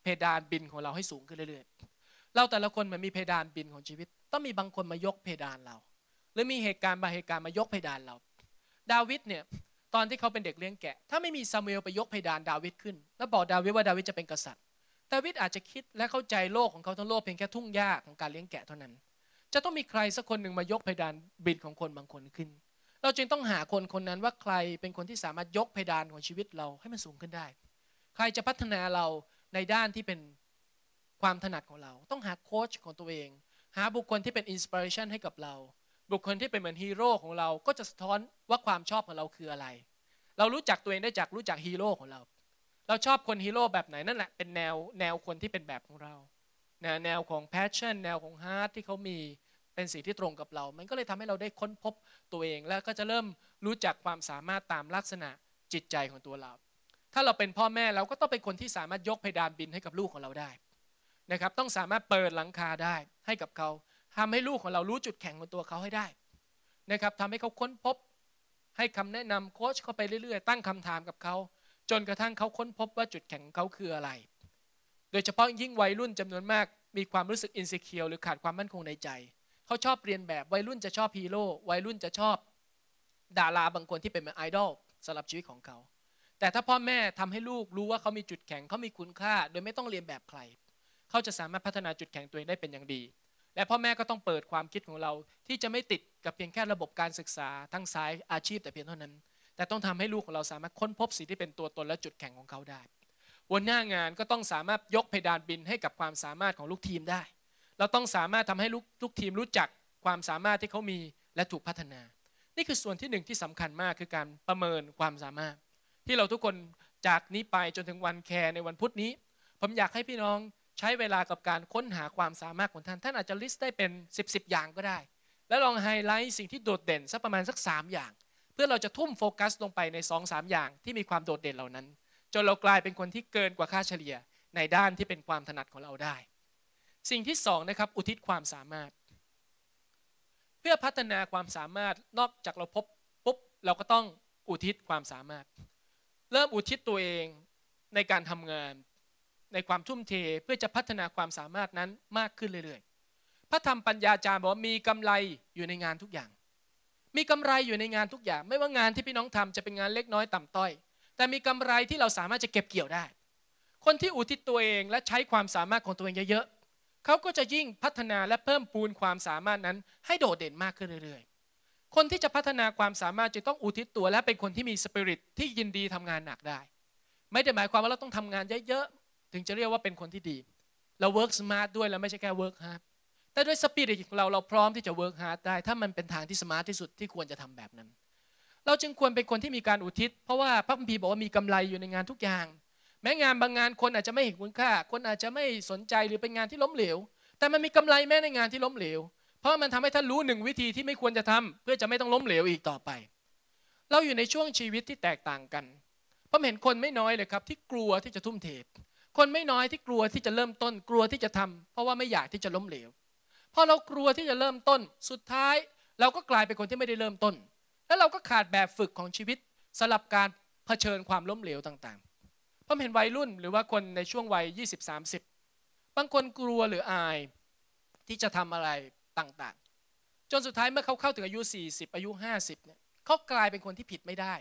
เพดานบินของเราให้สูงขึ้นเรื่อยๆ เราแต่ละคนมันมีเพดานบินของชีวิต ต้องมีบางคนมายกเพดานเราหรือมีเหตุการณ์บางเหตุการณ์มายกเพดานเรา ดาวิดเนี่ยตอนที่เขาเป็นเด็กเลี้ยงแกะ ถ้าไม่มีซามูเอลไปยกเพดานดาวิดขึ้น แล้วบอกดาวิดว่าดาวิดจะเป็นกษัตริย์ดาวิดอาจจะคิดและเข้าใจโลกของเขาทั้งโลกเพียงแค่ทุ่งหญ้าของการเลี้ยงแกะเท่านั้น จะต้องมีใครสักคนหนึ่งมายกเพดานบินของคนบางคนขึ้น เราจึงต้องหาคนคนนั้นว่าใครเป็นคนที่สามารถยกเพดานของชีวิตเราให้มันสูงขึ้นได้ใครจะพัฒนาเราในด้านที่เป็นความถนัดของเราต้องหาโค้ชของตัวเองหาบุคคลที่เป็นอินสปิเรชันให้กับเรา บุคคลที่เป็นเหมือนฮีโร่ของเราก็จะสะท้อนว่าความชอบของเราคืออะไร เรารู้จักตัวเองได้จากรู้จักฮีโร่ของเรา เราชอบคนฮีโร่แบบไหนนั่นแหละเป็นแนวแนวคนที่เป็นแบบของเราแนวของแพชชั่นแนวของฮาร์ดที่เขามีเป็นสิ่งที่ตรงกับเรา มันก็เลยทำให้เราได้ค้นพบตัวเอง แล้วก็จะเริ่มรู้จักความสามารถตามลักษณะจิตใจของตัวเราถ้าเราเป็นพ่อแม่เราก็ต้องเป็นคนที่สามารถยกเพดานบินให้กับลูกของเราได้นะครับต้องสามารถเปิดหลังคาได้ให้กับเขาทำให้ลูกของเรารู้จุดแข็งของตัวเขาให้ได้นะครับทำให้เขาค้นพบ ให้คำแนะนำโค้ชเขาไปเรื่อยๆ ตั้งคำถามกับเขาจนกระทั่งเขาค้นพบว่าจุดแข็งของเขาคืออะไร โดยเฉพาะยิ่งวัยรุ่นจำนวนมาก มีความรู้สึกอินสิเคียวหรือขาดความมั่นคงในใจเขาชอบเรียนแบบวัยรุ่นจะชอบฮีโร่วัยรุ่นจะชอบดาราบางคนที่เป็นเหมือนไอดอลสำหรับชีวิตของเขาแต่ถ้าพ่อแม่ทำให้ลูกรู้ว่าเขามีจุดแข็งเขามีคุณค่า โดยไม่ต้องเรียนแบบใคร เขาจะสามารถพัฒนาจุดแข็งตัวเองได้เป็นอย่างดี และพ่อแม่ก็ต้องเปิดความคิดของเรา ที่จะไม่ติดกับเพียงแค่ระบบการศึกษาทั้งสายอาชีพแต่เพียงเท่านั้น แต่ต้องทำให้ลูกของเราสามารถค้นพบสิ่งที่เป็นตัวตนและจุดแข็งของเขาได้วันหน้างานก็ต้องสามารถยกเพดานบินให้กับความสามารถของลูกทีมได้ เราต้องสามารถทำให้ลูกทุกทีมรู้จักความสามารถที่เขามีและถูกพัฒนา นี่คือส่วนที่หนึ่งที่สำคัญมากคือการประเมินความสามารถที่เราทุกคนจากนี้ไปจนถึงวันแคร์ในวันพุธนี้ ผมอยากให้พี่น้องใช้เวลากับการค้นหาความสามารถของท่านท่านอาจจะลิสต์ได้เป็น 10บสอย่างก็ได้ แล้วลองไฮไลท์สิ่งที่โดดเด่นสักประมาณสัก3อย่าง เพื่อเราจะทุ่มโฟกัสลงไปใน2อสอย่างที่มีความโดดเด่นเหล่านั้นจนเรากลายเป็นคนที่เกินกว่าค่าเฉลี่ยในด้านที่เป็นความถนัดของเราได้ สิ่งที่2นะครับอุทิศความสามารถ เพื่อพัฒนาความสามารถนอกจากเราพบปุ๊บเราก็ต้องอุทิศความสามารถเริ่มอุทิศตัวเองในการทำงานในความทุ่มเทเพื่อจะพัฒนาความสามารถนั้นมากขึ้นเรื่อย ๆ พระธรรมปัญญาจารย์บอกว่ามีกำไรอยู่ในงานทุกอย่าง มีกำไรอยู่ในงานทุกอย่าง ไม่ว่างานที่พี่น้องทำจะเป็นงานเล็กน้อยต่ำต้อย แต่มีกำไรที่เราสามารถจะเก็บเกี่ยวได้ คนที่อุทิศตัวเองและใช้ความสามารถของตัวเองเยอะๆเขาก็จะยิ่งพัฒนาและเพิ่มปูนความสามารถนั้นให้โดดเด่นมากขึ้นเรื่อย ๆคนที่จะพัฒนาความสามารถจะต้องอุทิศตัว และเป็นคนที่มีสปิริตที่ยินดีทำงานหนักได้ ไม่ได้หมายความว่าเราต้องทำงานเยอะๆถึงจะเรียกว่าเป็นคนที่ดี เราเวิร์กสมาร์ทด้วยเราไม่ใช่แค่เวิร์กฮาร์ดแต่ด้วยสปิริตของเราเราพร้อมที่จะเวิร์กฮาร์ดได้ ถ้ามันเป็นทางที่สมาร์ทที่สุดที่ควรจะทำแบบนั้น เราจึงควรเป็นคนที่มีการอุทิศเพราะว่าพระคัมภีร์บอกว่ามีกำไรอยู่ในงานทุกอย่าง แม้งานบางงานคนอาจจะไม่เห็นคุณค่า คนอาจจะไม่สนใจหรือเป็นงานที่ล้มเหลวแต่มันมีกำไรแม้ในงานที่ล้มเหลวเพราะมันทำให้ท่านรู้หนึ่งวิธีที่ไม่ควรจะทำ เพื่อจะไม่ต้องล้มเหลวอีกต่อไป เราอยู่ในช่วงชีวิตที่แตกต่างกัน ผมเห็นคนไม่น้อยเลยครับ ที่กลัวที่จะทุ่มเท คนไม่น้อยที่กลัวที่จะเริ่มต้น กลัวที่จะทำ เพราะว่าไม่อยากที่จะล้มเหลวพอเรากลัวที่จะเริ่มต้นสุดท้าย เราก็กลายเป็นคนที่ไม่ได้เริ่มต้น แล้วเราก็ขาดแบบฝึกของชีวิตสลับการเผชิญความล้มเหลวต่างๆ ผมเห็นวัยรุ่นหรือว่าคนในช่วงวัย 20-30 บางคนกลัวหรืออายที่จะทำอะไรต่างๆจนสุดท้ายเมื่อเขาเข้าถึงอายุ 40 อายุ 50เนี่ยเขากลายเป็นคนที่ผิดไม่ได้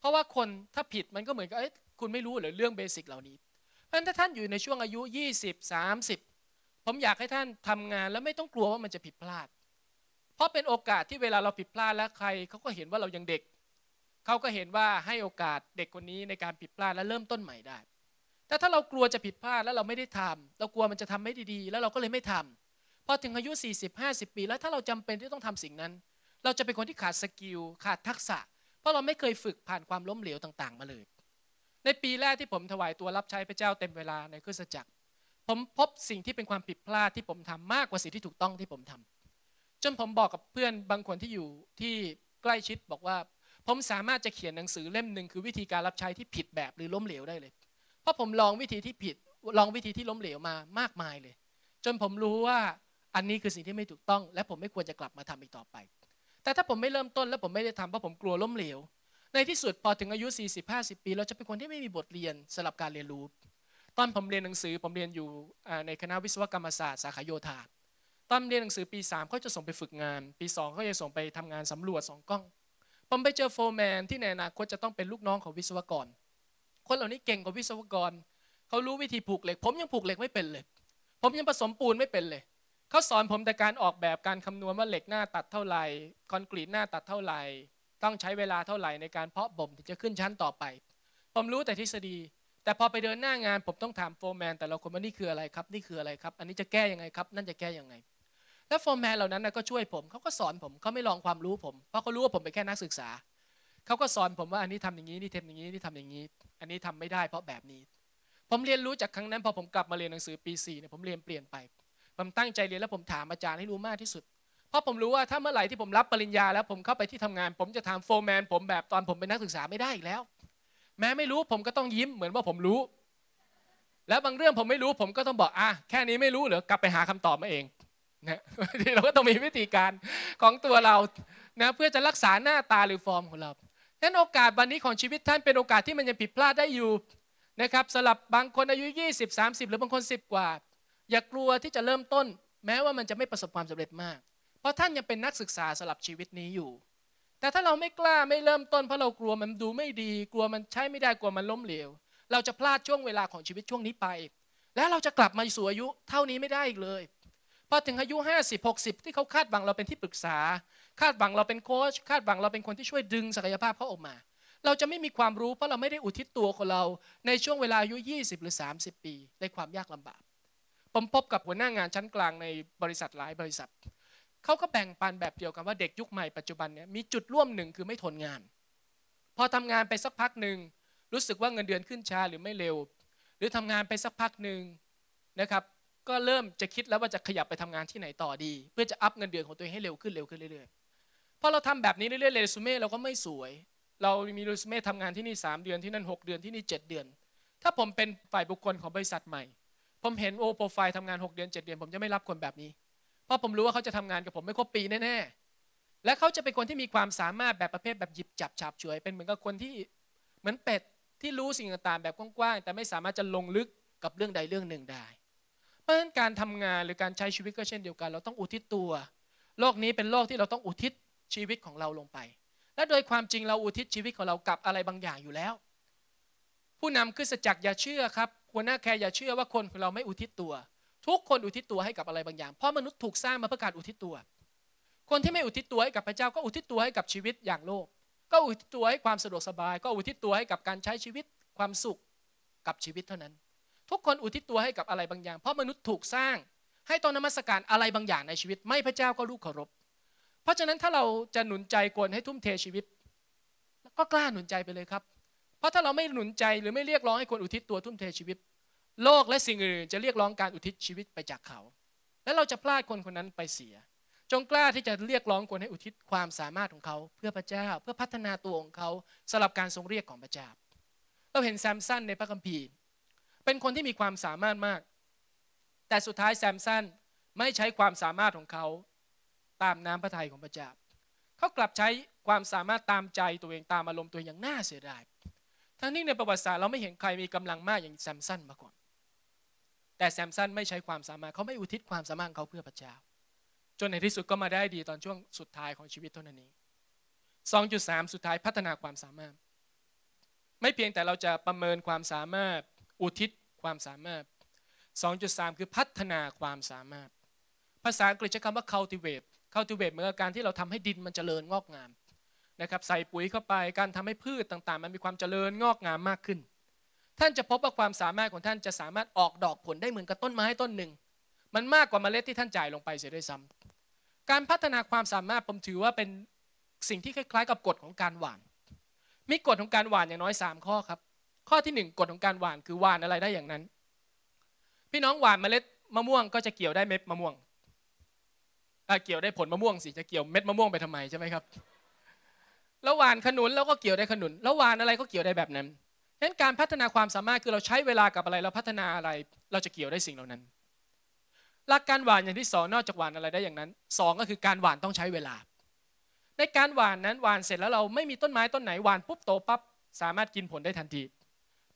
เพราะว่าคนถ้าผิดมันก็เหมือนกับเอ้ยคุณไม่รู้หรือเรื่องเบสิกเหล่านี้เพราะฉะนั้นถ้าท่านอยู่ในช่วงอายุ20 30 ผมอยากให้ท่านทำงานแล้วไม่ต้องกลัวว่ามันจะผิดพลาด เพราะเป็นโอกาสที่เวลาเราผิดพลาดแล้วใครเขาก็เห็นว่าเรายังเด็กเขาก็เห็นว่าให้โอกาสเด็กคนนี้ในการผิดพลาดและเริ่มต้นใหม่ได้ แต่ถ้าเรากลัวจะผิดพลาดแล้วเราไม่ได้ทำเรากลัวมันจะทำไม่ดีๆ แล้วเราก็เลยไม่ทำพอถึงอายุ 40 50 ปีแล้วถ้าเราจำเป็นที่ต้องทำสิ่งนั้น เราจะเป็นคนที่ขาดสกิลขาดทักษะ เพราะเราไม่เคยฝึกผ่านความล้มเหลวต่าง ๆ มาเลย ในปีแรกที่ผมถวายตัวรับใช้พระเจ้าเต็มเวลาในคริสตจักร ผมพบสิ่งที่เป็นความผิดพลาดที่ผมทำมากกว่าสิ่งที่ถูกต้องที่ผมทำ จนผมบอกกับเพื่อนบางคนที่อยู่ที่ใกล้ชิดบอกว่า ผมสามารถจะเขียนหนังสือเล่มหนึ่งคือวิธีการรับใช้ที่ผิดแบบหรือล้มเหลวได้เลย เพราะผมลองวิธีที่ผิดลองวิธีที่ล้มเหลวมามากมายเลย จนผมรู้ว่าอันนี้คือสิ่งที่ไม่ถูกต้องและผมไม่ควรจะกลับมาทำอีกต่อไป แต่ถ้าผมไม่เริ่มต้นและผมไม่ได้ทำเพราะผมกลัวล้มเหลว ในที่สุดพอถึงอายุ40 50 ปี เราจะเป็นคนที่ไม่มีบทเรียนสำหรับการเรียนรู้ ตอนผมเรียนหนังสือผมเรียนอยู่ในคณะวิศวกรรมศาสตร์สาขาโยธา ตอนเรียนหนังสือปี3เขาจะส่งไปฝึกงาน ปี2เขาจะส่งไปทำงานสำรวจสองกล้องผมไปเจอโฟร์แมนที่ในอนาคตจะต้องเป็นลูกน้องของวิศวกร คนเหล่านี้เก่งกว่าวิศวกร เขารู้วิธีผูกเหล็ก ผมยังผูกเหล็กไม่เป็นเลย ผมยังผสมปูนไม่เป็นเลยเขาสอนผมแต่การออกแบบการคำนวณว่าเหล็กหน้าตัดเท่าไหร่คอนกรีตหน้าตัดเท่าไหร่ต้องใช้เวลาเท่าไหร่ในการเพาะบ่มถึงจะขึ้นชั้นต่อไป ผมรู้แต่ทฤษฎีแต่พอไปเดินหน้างานผมต้องถามโฟร์แมนแต่เราคนว่านี่คืออะไรครับนี่คืออะไรครับอันนี้จะแก้ยังไงครับนั่นจะแก้ยังไง แล้วโฟร์แมนเหล่านั้นนะก็ช่วยผมเขาก็สอนผมเขาไม่ลองความรู้ผม เพราะเขารู้ว่าผมเป็นแค่นักศึกษาเขาก็สอนผมว่าอันนี้ทำอย่างนี้นี่ทำอย่างนี้นี่ทำอย่างนี้ อันนี้ทำไม่ได้ เพราะแบบนี้ ผมเรียนรู้จากครั้งนั้น พอผมกลับมาเรียนหนังสือ ปี4เนี่ยผมเรียนเปลี่ยนไปผมตั้งใจเรียนแล้วผมถามอาจารย์ให้รู้มากที่สุด เพราะผมรู้ว่าถ้าเมื่อไหร่ที่ผมรับปริญญา แล้วผมเข้าไปที่ทำงาน ผมจะถามโฟร์แมนผมแบบตอนผมเป็นนักศึกษาไม่ได้อีกแล้ว แม้ไม่รู้ผมก็ต้องยิ้มเหมือนว่าผมรู้ แล้วบางเรื่องผมไม่รู้ผมก็ต้องบอกอ่ะแค่นี้ไม่รู้เหรอกลับไปหาคำตอบมาเองนะทีเราก็ต้องมีวิธีการของตัวเรานะเพื่อจะรักษาหน้าตาหรือฟอร์มของเราฉะนั้นโอกาสวันนี้ของชีวิต ท่านเป็นโอกาสที่มันยังผิดพลาดได้อยู่นะครับสลับบางคนอายุ 20 30 หรือบางคน10กว่าอย่ากลัวที่จะเริ่มต้น แม้ว่ามันจะไม่ประสบความสำเร็จมาก เพราะท่านยังเป็นนักศึกษาสลับชีวิตนี้อยู่ แต่ถ้าเราไม่กล้าไม่เริ่มต้นเพราะเรากลัวมันดูไม่ดี กลัวมันใช้ไม่ได้กลัวมันล้มเหลวเราจะพลาดช่วงเวลาของชีวิตช่วงนี้ไป แล้วเราจะกลับมาสู่อายุเท่านี้ไม่ได้อีกเลยพอถึงอายุ 50 60 ที่เขาคาดหวังเราเป็นที่ปรึกษา คาดหวังเราเป็นโค้ชคาดหวังเราเป็นคนที่ช่วยดึงศักยภาพเขาออกมา เราจะไม่มีความรู้เพราะเราไม่ได้อุทิศตัวของเราในช่วงเวลาอายุ20หรือ30 ปีในความยากลำบากผมพบกับหัวหน้างานชั้นกลางในบริษัทหลายบริษัท เขาก็แบ่งปันแบบเดียวกันว่าเด็กยุคใหม่ปัจจุบันเนี่ยมีจุดร่วมหนึ่งคือไม่ทนงาน พอทำงานไปสักพักหนึ่งรู้สึกว่าเงินเดือนขึ้นช้าหรือไม่เร็ว หรือทำงานไปสักพักหนึ่งนะครับก็เริ่มจะคิดแล้วว่าจะขยับไปทำงานที่ไหนต่อดี เพื่อจะอัพเงินเดือนของตัวเองให้เร็วขึ้นเร็วขึ้นเรื่อยๆพอเราทำแบบนี้เรื่อยๆเรซูเม่เราก็ไม่สวย เรามีเรซูเม่ทำงานที่นี่ 3 เดือนที่นั่น6เดือนที่นี่ 7 เดือน ถ้าผมเป็นฝ่ายบุคคลของบริษัทใหม่ผมเห็นโอโปรไฟล์ทำงาน 6 เดือน 7เดือนผมจะไม่รับคนแบบนี้ เพราะผมรู้ว่าเขาจะทำงานกับผมไม่ครบปีแน่ๆและเขาจะเป็นคนที่มีความสามารถแบบประเภทแบบหยิบจับฉาบฉวยเป็น เหมือนกับคนที่เหมือนเป็ดที่รู้สิ่งต่างๆแบบกว้างๆแต่ไม่สามารถจะลงลึกกับเรื่องใดเรื่องหนึ่งได้ เพราะฉะนั้นการทำงานหรือการใช้ชีวิตก็เช่นเดียวกัน เราต้องอุทิศตัวโลกนี้เป็นโลกที่เราต้องอุทิศชีวิตของเราลงไป และโดยความจริงเราอุทิศชีวิตของเรากับอะไรบางอย่างอยู่แล้ว ผู้นำคือสจักรอย่าเชื่อครับหัวหน้าแคร์อย่าเชื่อว่าคนของเราไม่อุทิศตัว ทุกคนอุทิศตัวให้กับอะไรบางอย่างเพราะมนุษย์ถูกสร้างมาเพื่อการอุทิศตัว คนที่ไม่อุทิศตัวให้กับพระเจ้าก็อุทิศตัวให้กับชีวิตอย่างโลก ก็อุทิศตัวให้ความสะดวกสบาย ก็อุทิศตัวให้กับการใช้ชีวิต ความสุขกับชีวิตเท่านั้น ทุกคนอุทิศตัวให้กับอะไรบางอย่าง เพราะมนุษย์ถูกสร้าง ให้ตอนนมัสการอะไรบางอย่างในชีวิต ไม่พระเจ้าก็ลูกเคารพเพราะฉะนั้นถ้าเราจะหนุนใจคนให้ทุ่มเทชีวิตก็กล้าหนุนใจไปเลยครับราะถ้าเราไม่หนุนใจหรือไม่เรียกร้องให้คนอุทิศตัวทุ่มเทชีวิต โลกและสิ่งอื่นจะเรียกร้องการอุทิศชีวิตไปจากเขา และเราจะพลาดคนคนนั้นไปเสีย จงกล้าที่จะเรียกร้องคนให้อุทิศความสามารถของเขาเพื่อพระเจ้าเพื่อพัฒนาตัวของเขาสำหรับการทรงเรียกของพระเจ้าเราเห็นแซมสันในพระคัมภีร์ เป็นคนที่มีความสามารถมาก แต่สุดท้ายแซมสันไม่ใช้ความสามารถของเขา ตามน้ำพระทัยของพระเจ้าเขากลับใช้ความสามารถตามใจตัวเองตามอารมณ์ตัวเองอย่างน่าเสียดายทั้งนี้ในประวัติศาสตร์เราไม่เห็นใครมีกำลังมากอย่างแซมสันมาก่อนแต่แซมสันไม่ใช้ความสามารถเขาไม่อุทิศความสามารถเขาเพื่อพระเจ้าจนในที่สุดก็มาได้ดีตอนช่วงสุดท้ายของชีวิตเท่านั้นเอง 2.3 สุดท้ายพัฒนาความสามารถ ไม่เพียงแต่เราจะประเมินความสามารถ อุทิศความสามารถ 2.3 คือพัฒนาความสามารถ ภาษาอังกฤษใช้คำว่า cultivate cultivate เหมือนกับการที่เราทำให้ดินมันจเจริญงอกงามนะครับใส่ปุ๋ยเข้าไปการทำให้พืชต่างๆ มันมีความเจริญงอกงามมากขึ้น ท่านจะพบว่าความสามารถของท่านจะสามารถออกดอกผลได้เหมือนกับต้นไม้ต้นหนึ่งมันมากกว่าเมล็ดที่ท่านจ่ายลงไปเสียด้วยซ้ำ การพัฒนาความสามารถผมถือว่าเป็นสิ่งที่คล้าย ๆ กับกฎของการหวาน มีกฎของการหวานอย่างน้อย3ข้อครับ ข้อที่ 1กฎของการหวานคือหวานอะไรได้อย่างนั้น พี่น้องหวานเมล็ดมะม่วง ก็จะเกี่ยวได้เม็ดมะม่วงเกี่ยวได้ผลมะม่วงสิจะเกี่ยวเม็ดมะม่วงไปทำไมใช่ไหมครับระหว่านขนุนเราก็เกี่ยวได้ขนุนระหว่านอะไรก็เกี่ยวได้แบบนั้นฉะนั้นการพัฒนาความสามารถคือเราใช้เวลากับอะไรเราพัฒนาอะไร เราจะเกี่ยวได้สิ่งเหล่านั้น หลักการหวานอย่างที่สองนอกจากหวานอะไรได้อย่างนั้นสองก็คือการหวานต้องใช้เวลา ในการหวานนั้นหวานเสร็จแล้วเราไม่มีต้นไม้ต้นไหนหวานปุ๊บโตปั๊บสามารถกินผลได้ทันที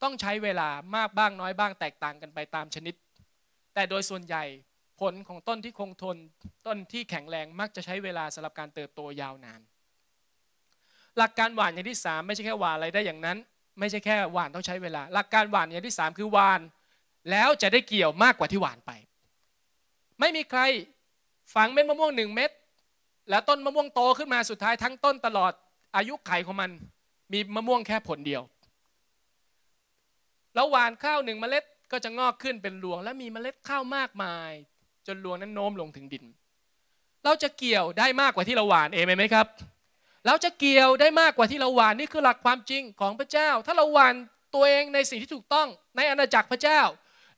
ต้องใช้เวลามากบ้างน้อยบ้างแตกต่างกันไปตามชนิด แต่โดยส่วนใหญ่ผลของต้นที่คงทน ต้นที่แข็งแรงมักจะใช้เวลาสำหรับการเติบโตยาวนานหลักการหวานอย่างที่3ไม่ใช่แค่หวานอะไรได้อย่างนั้น ไม่ใช่แค่หวานต้องใช้เวลาหลักการหวานอย่างที่3คือหวานแล้วจะได้เกี่ยวมากกว่าที่หวานไป ไม่มีใครฝังเม็ดมะม่วงหนึ่งเม็ดแล้วต้นมะม่วงโตขึ้นมาสุดท้ายทั้งต้นตลอดอายุไขของมันมีมะม่วงแค่ผลเดียวแล้วหวานข้าวหนึ่งเมล็ดก็จะงอกขึ้นเป็นรวงและมีเมล็ดข้าวมากมาย จนรวงนั้นโน้มลงถึงดิน เราจะเกี่ยวได้มากกว่าที่เราหวานเองไหมครับลราจะเกี่ยวได้มากกว่าที่เราหวานนี่คือหลักความจริงของพระเจ้า ถ้าเราหวานตัวเองในสิ่งที่ถูกต้อง ในอาณาจักรพระเจ้า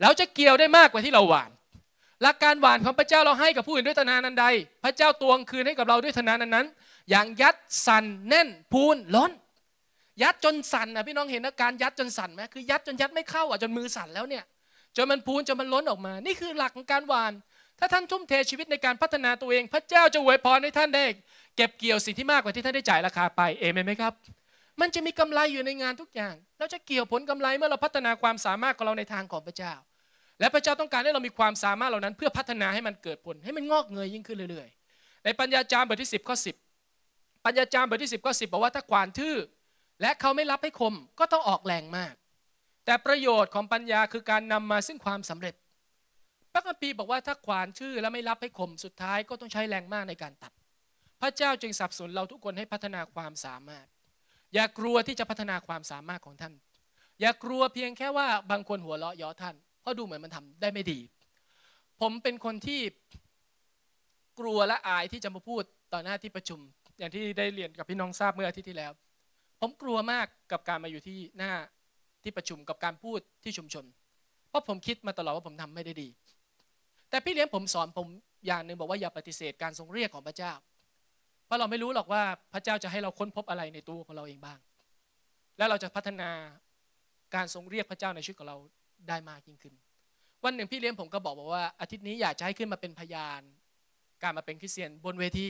เราจะเกี่ยวได้มากกว่าที่เราหวานหลักการหวานของพระเจ้าเราให้กับผู้อื่นด้วยธนานันใด พระเจ้าตวงคืนให้กับเราด้วยธนานันนั้นอย่างยัดสั่นแน่นพูนล้น ยัดจนสั่นนะพี่น้องเห็นอาการยัดจนสั่นไหมคือยัดจนยัดไม่เข้าอ่ะจนมือสั่นแล้วเนี่ยจนมันพูนจนมันล้นออกมา นี่คือหลักของการหวานถ้าท่านทุ่มเทชีวิตในการพัฒนาตัวเอง พระเจ้าจะอวยพรให้ท่านได้เก็บเกี่ยวสิ่งที่มากกว่าที่ท่านได้จ่ายราคาไปเอเมนไหมครับ มันจะมีกำไรอยู่ในงานทุกอย่าง เราจะเกี่ยวผลกำไรเมื่อเราพัฒนาความสามารถของเราในทางของพระเจ้า และพระเจ้าต้องการให้เรามีความสามารถเหล่านั้น เพื่อพัฒนาให้มันเกิดผลให้มันงอกเงยยิ่งขึ้นเรื่อย ๆ ในปัญญาจาร์บทที่10ข้อสิปัญญาจาร์บทที่10ข้อสิบอกว่าถ้าขวานทื่อ และเขาไม่รับให้คมก็ต้องออกแรงมาก แต่ประโยชน์ของปัญญาคือการนำมาซึ่งความสำเร็จพระคัมภีร์บอกว่าถ้าขวานชื่อแล้วไม่รับให้คมสุดท้ายก็ต้องใช้แรงมากในการตัด พระเจ้าจึงสับสนเราทุกคนให้พัฒนาความสามารถ อย่ากลัวที่จะพัฒนาความสามารถของท่าน อย่ากลัวเพียงแค่ว่าบางคนหัวเราะย่อท่าน เพราะดูเหมือนมันทำได้ไม่ดี ผมเป็นคนที่กลัวและอายที่จะมาพูดต่อหน้าที่ประชุม อย่างที่ได้เรียนกับพี่น้องทราบเมื่ออาทิตย์ที่แล้ว ผมกลัวมากกับการมาอยู่ที่หน้าที่ประชุมกับการพูดที่ชุมชน เพราะผมคิดมาตลอดว่าผมทำไม่ได้ดีแต่พี่เลี้ยงผมสอนผมอย่างหนึ่งบอกว่าอย่าปฏิเสธการทรงเรียกของพระเจ้า เพราะเราไม่รู้หรอกว่าพระเจ้าจะให้เราค้นพบอะไรในตัวของเราเองบ้าง แล้วเราจะพัฒนาการทรงเรียกพระเจ้าในชีวิตของเราได้มากยิ่งขึ้น วันหนึ่งพี่เลี้ยงผมก็บอกบอกว่าอาทิตย์นี้อยากจะให้ขึ้นมาเป็นพยาน การมาเป็นคริสเตียนบนเวที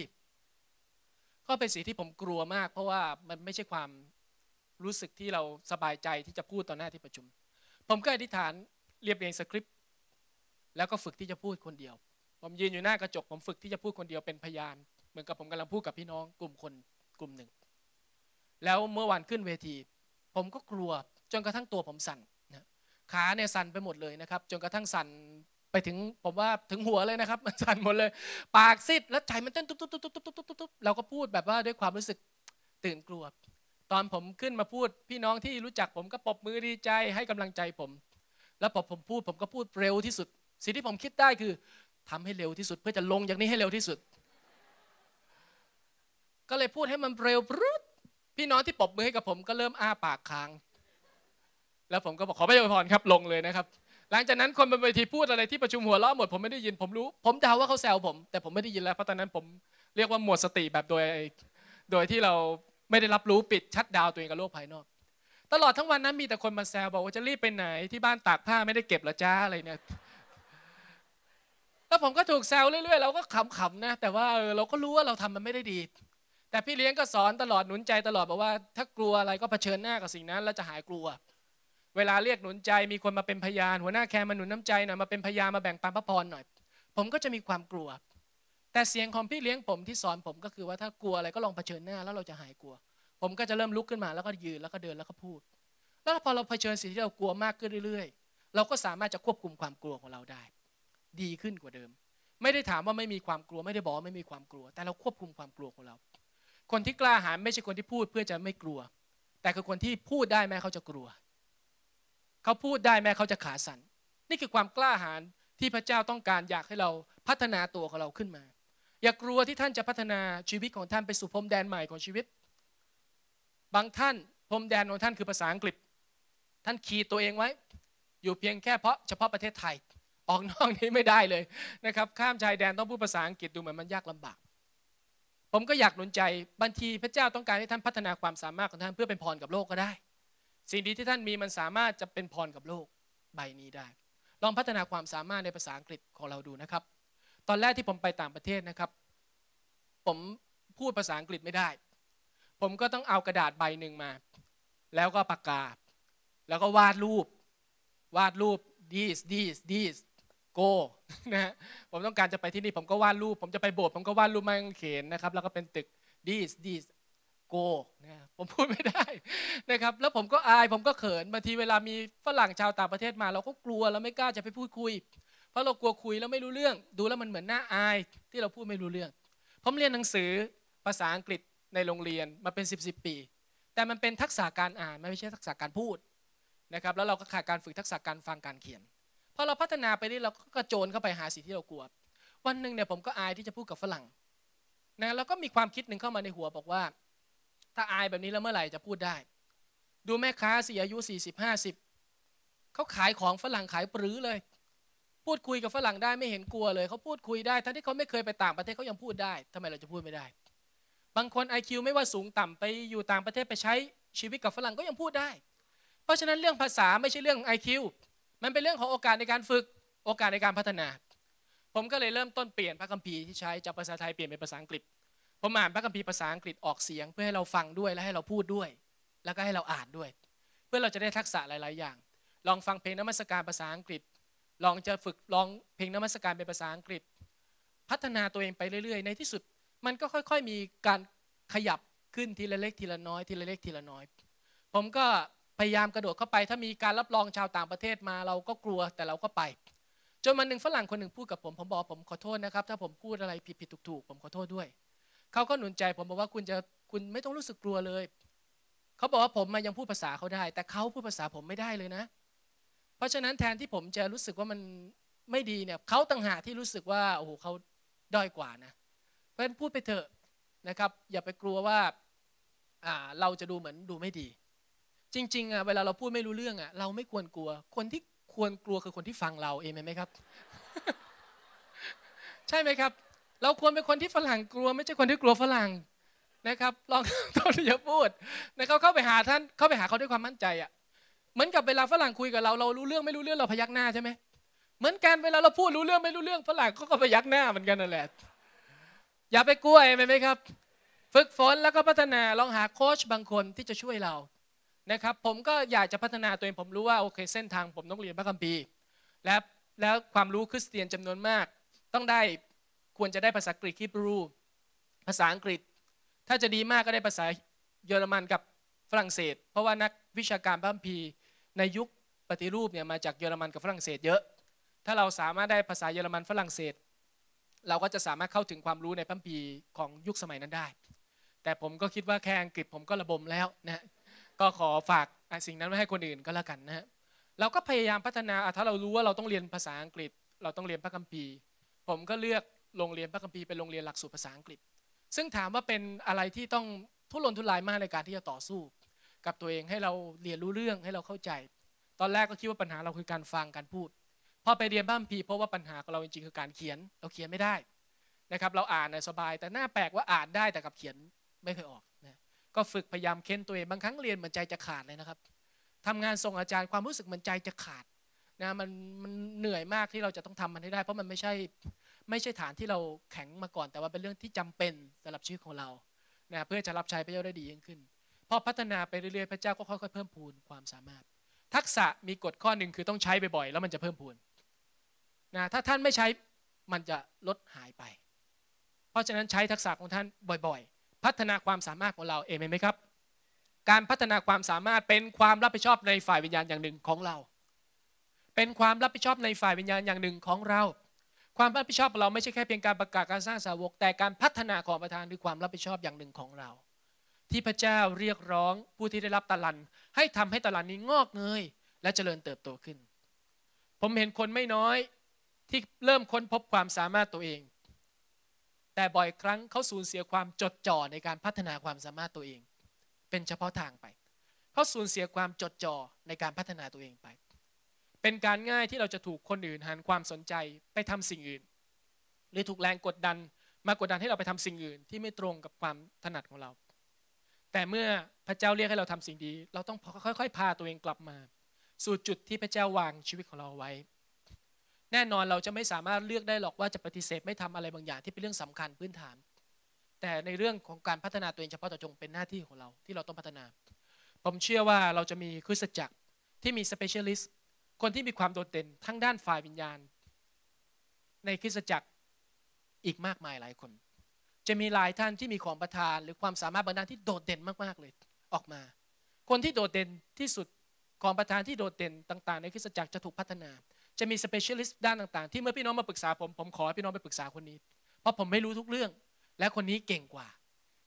ก็เป็นสิ่งที่ผมกลัวมาก เพราะว่ามันไม่ใช่ความรู้สึกที่เราสบายใจที่จะพูดต่อหน้าที่ประชุมผมก็อธิษฐานเรียบเรียงสคริปต์แล้วก็ฝึกที่จะพูดคนเดียว ผมยืนอยู่หน้ากระจกผมฝึกที่จะพูดคนเดียวเป็นพยาน เหมือนกับผมกำลังพูดกับพี่น้องกลุ่มคนกลุ่มหนึ่ง แล้วเมื่อวานขึ้นเวที ผมก็กลัว จนกระทั่งตัวผมสั่นนะขาเนี่ยสั่นไปหมดเลยนะครับจนกระทั่งสั่นไปถึงผมว่าถึงหัวเลยนะครับมันสั่นหมดเลย ปากซิดแล้วใจมันเต้นตุ๊บตุ๊บตุ๊บตุ๊บตุ๊บตุ๊บตุ๊บเราก็พูดแบบว่าด้วยความรู้สึกตื่นกลัวตอนผมขึ้นมาพูดพี่น้องที่รู้จักผมก็ปรบมือดีใจให้กำลังใจผม แล้วพอผมพูดผมก็พูดเร็วที่สุดสิ่งที่ผมคิดได้คือทำให้เร็วที่สุด เพื่อจะลงจากนี้ให้เร็วที่สุด ก็เลยพูดให้มันเร็วรุดพี่น้องที่ปบมือให้กับผมก็เริ่มอ้าปากค้าง แล้วผมก็บอกขอพระเยซูพรครับลงเลยนะครับ หลังจากนั้นคนบนเวทีพูดอะไรที่ประชุมหัวล้อหมดผมไม่ได้ยิน ผมรู้ ผมเดาว่าเขาแซวผมแต่ผมไม่ได้ยินแล้วเพราะตอนนั้นผมเรียกว่าหมดสติแบบโดยโดยที่เราไม่ได้รับรู้ปิดชัดดาวตัวเองกับโลกภายนอก ตลอดทั้งวันนั้น มีแต่คนมาแซวบอกว่าจะรีบไปไหนที่บ้านตากผ้าไม่ได้เก็บหรอจ้าอะไรเนี่ยแล้วผมก็ถูกแซวเรื่อยๆเราก็ขำๆนะ แต่ว่าเออเราก็รู้ว่าเราทำมันไม่ได้ดี แต่พี่เลี้ยงก็สอนตลอดหนุนใจตลอดบอกว่าถ้ากลัวอะไรก็เผชิญหน้ากับสิ่งนั้นแล้วจะหายกลัว เวลาเรียกหนุนใจมีคนมาเป็นพยานหัวหน้าแคร์มาหนุนน้ำใจหน่อยมาเป็นพยานมาแบ่งปันพระพรหน่อย ผมก็จะมีความกลัวแต่เสียงของพี่เลี้ยงผมที่สอนผมก็คือว่าถ้ากลัวอะไรก็ลองเผชิญหน้าแล้วเราจะหายกลัว ผมก็จะเริ่มลุกขึ้นมาแล้วก็ยืนแล้วก็เดินแล้วก็พูด แล้วพอเราเผชิญสิ่งที่เรากลัวมากขึ้นเรื่อย ๆ เราก็สามารถจะควบคุมความกลัวของเราได้ดีขึ้นกว่าเดิม ไม่ได้ถามว่าไม่มีความกลัวไม่ได้บอกไม่มีความกลัว แต่เราควบคุมความกลัวของเรา คนที่กล้าหาญไม่ใช่คนที่พูดเพื่อจะไม่กลัว แต่คือคนที่พูดได้แม้เขาจะกลัว เขาพูดได้แม้เขาจะขาสัน่นนี่คือความกล้าหาญที่พระเจ้าต้องการอยากให้เราพัฒนาตัวของเราขึ้นมา อย่ากกลัวที่ท่านจะพัฒนาชีวิตของท่านไปสู่พรมแดนใหม่ของชีวิต บางท่านพรมแดนของท่านคือภาษาอังกฤษ ท่านขีดตัวเองไว้ อยู่เพียงแค่เพราะเฉพาะประเทศไทยออกนอกนี้ไม่ได้เลยนะครับข้ามชายแดนต้องพูดภาษาอังกฤษดูเหมือนมันยากลำบาก ผมก็อยากหนุนใจบางทีพระเจ้าต้องการให้ท่านพัฒนาความสามารถของท่านเพื่อเป็นพรกับโลกก็ได้ สิ่งดีที่ท่านมีมันสามารถจะเป็นพรกับโลกใบนี้ได้ ลองพัฒนาความสามารถในภาษาอังกฤษของเราดูนะครับ ตอนแรกที่ผมไปต่างประเทศนะครับ ผมพูดภาษาอังกฤษไม่ได้ ผมก็ต้องเอากระดาษใบหนึ่งมา แล้วก็ปากกาแล้วก็วาดรูป วาดรูป this this this ก้นะฮะผมต้องการจะไปที่นี่ ผมก็วาดรูป ผมจะไปโบสถ์ผมก็วาดรูปมางเขนนะครับ แล้วก็เป็นตึกดีสดีสโกนะผมพูดไม่ได้นะครับ แล้วผมก็อาย ผมก็เขิน บางทีเวลามีฝรั่งชาวต่างประเทศมา เราก็กลัวเราไม่กล้าจะไปพูดคุย เพราะเรากลัวคุยแล้วไม่รู้เรื่อง ดูแล้วมันเหมือนหน้าอาย ที่เราพูดไม่รู้เรื่อง ผมเรียนหนังสือภาษาอังกฤษในโรงเรียนมาเป็น 10บสปี แต่มันเป็นทักษะการอ่านไม่ใช่ทักษะการพูดนะครับ แล้วเราก็ขาดการฝึกทักษะการฟังการเขียนพอเราพัฒนาไปนี่เราก็กระโจนเข้าไปหาสิ่งที่เรากลัววันหนึ่งเนี่ยผมก็อายที่จะพูดกับฝรั่งนะแล้วก็มีความคิดหนึ่งเข้ามาในหัวบอกว่า ถ้าอายแบบนี้แล้วเมื่อไหร่จะพูดได้ ดูแม่ค้าสี่อายุสี่สิบห้าสิบเขาขายของฝรั่งขายปรือเลย พูดคุยกับฝรั่งได้ไม่เห็นกลัวเลยเขาพูดคุยได้ทั้งที่เขาไม่เคยไปต่างประเทศเขายังพูดได้ ทำไมเราจะพูดไม่ได้ บางคน IQ ไม่ว่าสูงต่ำไปอยู่ต่างประเทศไปใช้ชีวิตกับฝรั่งก็ยังพูดได้ เพราะฉะนั้นเรื่องภาษาไม่ใช่เรื่อง IQ มันเป็นเรื่องของโอกาสในการฝึกโอกาสในการพัฒนาผมก็เลยเริ่มต้นเปลี่ยนพระคัมภีร์ที่ใช้จากภาษาไทยเปลี่ยนเป็นภาษาอังกฤษ ผมอ่านพระคัมภีร์ภาษาอังกฤษออกเสียง เพื่อให้เราฟังด้วยและให้เราพูดด้วย แล้วก็ให้เราอ่านด้วย เพื่อเราจะได้ทักษะหลาย ๆ อย่าง ลองฟังเพลงนมัสการภาษาอังกฤษ ลองจะฝึกลองเพลงนมัสการเป็นภาษาอังกฤษ พัฒนาตัวเองไปเรื่อย ๆ ในที่สุดมันก็ค่อย ๆ มีการขยับขึ้นทีละเล็กทีละน้อยทีละเล็กทีละน้อย ผมก็พยายามกระโดดเข้าไปถ้ามีการรับรองชาวต่างประเทศมาเราก็กลัวแต่เราก็ไปจนวันหนึ่งฝรั่งคนหนึ่งพูดกับผมผมบอกผมขอโทษนะครับถ้าผมพูดอะไรผิดผิดถูกถูกผมขอโทษด้วยเขาก็หนุนใจผมบอกว่าคุณจะคุณไม่ต้องรู้สึกกลัวเลยเขาบอกว่าผมมายังพูดภาษาเขาได้ แต่เขาพูดภาษาผมไม่ได้เลยนะ เพราะฉะนั้นแทนที่ผมจะรู้สึกว่ามันไม่ดีเนี่ยเขาต่างหากที่รู้สึกว่าโอ้โหเขาด้อยกว่านะเพราะฉะนั้นพูดไปเถอะนะครับ อย่าไปกลัวว่าเราจะดูเหมือนดูไม่ดีจริงๆอ่ะเวลาเราพูดไม่รู้เรื่องอ่ะเราไม่ควรกลัว คนที่ควรกลัวคือคนที่ฟังเราเองไหมครับ ใช่ไหมครับ เราควรเป็นคนที่ฝรั่งกลัว ไม่ใช่คนที่กลัวฝรั่งนะครับลองต้นอย่าพูดนะครับเข้าไปหาท่านเข้าไปหาเขาด้วยความมั่นใจอ่ะ เหมือนกับเวลาฝรั่งคุยกับเรา เรารู้เรื่องไม่รู้เรื่องเราพยักหน้าใช่ไหมเหมือนกันเวลาเราพูดรู้เรื่อง ไม่รู้เรื่องฝรั่งเขาก็พยักหน้าเหมือนกันนั่นแหละอย่าไปกลัวเองไหมครับ ฝึกฝนแล้วก็พัฒนา ลองหาโค้ชบางคนที่จะช่วยเรานะครับผมก็อยากจะพัฒนาตัวเองผมรู้ว่าโอเคเส้นทางผมต้องเรียนพระคัมภีร์และแล้วความรู้คริสเตียนจำนวนมาก ต้องได้ควรจะได้ภาษากรีกฮิบรูภาษาอังกฤษ ถ้าจะดีมากก็ได้ภาษาเยอรมันกับฝรั่งเศส เพราะว่านักวิชาการพระคัมภีร์ ในยุคปฏิรูปเนี่ยมาจากเยอรมันกับฝรั่งเศสเยอะ ถ้าเราสามารถได้ภาษาเยอรมันฝรั่งเศส เราก็จะสามารถเข้าถึงความรู้ในพัมพีของยุคสมัยนั้นได้ แต่ผมก็คิดว่าแค่อังกฤษผมก็ระบมแล้วนะก็ขอฝากสิ่งนั้นไว้ให้คนอื่นก็แล้วกันนะฮะเราก็พยายามพัฒนาถ้าเรารู้ว่าเราต้องเรียนภาษาอังกฤษ เราต้องเรียนพระคัมภีร์ ผมก็เลือกโรงเรียนพระคัมภีร์เป็นโรงเรียนหลักสูตรภาษาอังกฤษ ซึ่งถามว่าเป็นอะไรที่ต้องทุรนทุรายมากในการที่จะต่อสู้ กับตัวเองให้เราเรียนรู้เรื่องให้เราเข้าใจ ตอนแรกก็คิดว่าปัญหาเราคือการฟังการพูดพอไปเรียนพ้านัมีเพราะว่าปัญหาของเราจริงๆคือการเขียนเราเขียนไม่ได้นะครับเราอ่านสบาย แต่หน้าแปลกว่าอ่านได้แต่กับเขียนไม่เคยออกก็ฝึกพยายามเค้นตัวเองบางครั้งเรียนเหมือนใจจะขาดเลยนะครับ ทำงานส่งอาจารย์ความรู้สึกเหมือนใจจะขาดนะมันมันเหนื่อยมากที่เราจะต้องทำมันให้ได้เพราะมันไม่ใช่ไม่ใช่ฐานที่เราแข็งมาก่อน แต่ว่าเป็นเรื่องที่จำเป็นสำหรับชีวิตของเรานะเพื่อจะรับใช้พระเจ้าได้ดียิ่งขึ้นพอพัฒนาไปเรื่อยๆพระเจ้าก็ค่อยๆเพิ่มพูนความสามารถ ทักษะมีกฎข้อหนึ่งคือต้องใช้บ่อยๆแล้วมันจะเพิ่มพูนนะถ้าท่านไม่ใช้มันจะลดหายไป เพราะฉะนั้นใช้ทักษะของท่านบ่อย ๆพัฒนาความสามารถของเราเองไหมครับ การพัฒนาความสามารถเป็นความรับผิดชอบในฝ่ายวิญญาณอย่างหนึ่งของเรา เป็นความรับผิดชอบในฝ่ายวิญญาณอย่างหนึ่งของเรา ความรับผิดชอบเราไม่ใช่แค่เพียงการประกาศการสร้างสาวกแต่การพัฒนาของประธานคือความรับผิดชอบอย่างหนึ่งของเรา ที่พระเจ้าเรียกร้องผู้ที่ได้รับตะลัน ให้ทำให้ตะลันนี้งอกเงยและเจริญเติบโตขึ้น ผมเห็นคนไม่น้อยที่เริ่มค้นพบความสามารถตัวเองแต่บ่อยครั้งเขาสูญเสียความจดจ่อในการพัฒนาความสามารถตัวเอง เป็นเฉพาะทางไปเขาสูญเสียความจดจ่อในการพัฒนาตัวเองไป เป็นการง่ายที่เราจะถูกคนอื่นหันความสนใจไปทำสิ่งอื่น หรือถูกแรงกดดันมากดดันให้เราไปทำสิ่งอื่นที่ไม่ตรงกับความถนัดของเรา แต่เมื่อพระเจ้าเรียกให้เราทำสิ่งดี เราต้องค่อย ๆ พาตัวเองกลับมา สู่จุดที่พระเจ้าวางชีวิตของเราไว้แน่นอนเราจะไม่สามารถเลือกได้หรอกว่าจะปฏิเสธ ไม่ทำอะไรบางอย่างที่เป็นเรื่องสำคัญพื้นฐาน แต่ในเรื่องของการพัฒนาตัวเองเฉพาะต่อจงเป็นหน้าที่ของเราที่เราต้องพัฒนา ผมเชื่อว่าเราจะมีคริสตจักรที่มีสเปเชียลิสต์คนที่มีความโดดเด่นทั้งด้านฝ่ายวิญญาณ ในคริสตจักรอีกมากมายหลายคน จะมีหลายท่านที่มีของประทานหรือความสามารถบางด้านที่โดดเด่นมากๆเลย ออกมา คนที่โดดเด่นที่สุดของประทานที่โดดเด่นต่าง ๆ ในคริสตจักรจะถูกพัฒนาจะมีสเปเชียลิสต์ด้านต่างๆที่เมื่อพี่น้องมาปรึกษาผมผมขอให้พี่น้องไปปรึกษาคนนี้เพราะผมไม่รู้ทุกเรื่อง และคนนี้เก่งกว่า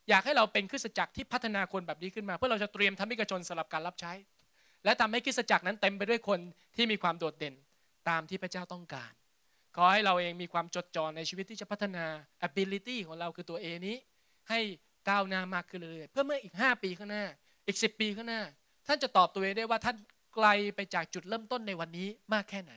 อยากให้เราเป็นคริสตจักรที่พัฒนาคนแบบนี้ขึ้นมา เพื่อเราจะเตรียมทำให้กระชนสำหรับการรับใช้ และทำให้คริสตจักรนั้นเต็มไปด้วยคนที่มีความโดดเด่นตามที่พระเจ้าต้องการขอให้เราเองมีความจดจ่อในชีวิตที่จะพัฒนา ability ของเราคือตัวเอนี้ ให้ก้าวหน้ามากขึ้นเรื่อยๆเพื่อเมื่ออีก 5 ปีข้างหน้าอีก10ปีข้างหน้า ท่านจะตอบตัวเองได้ว่าท่านไกลไปจากจุดเริ่มต้นในวันนี้มากแค่ไหน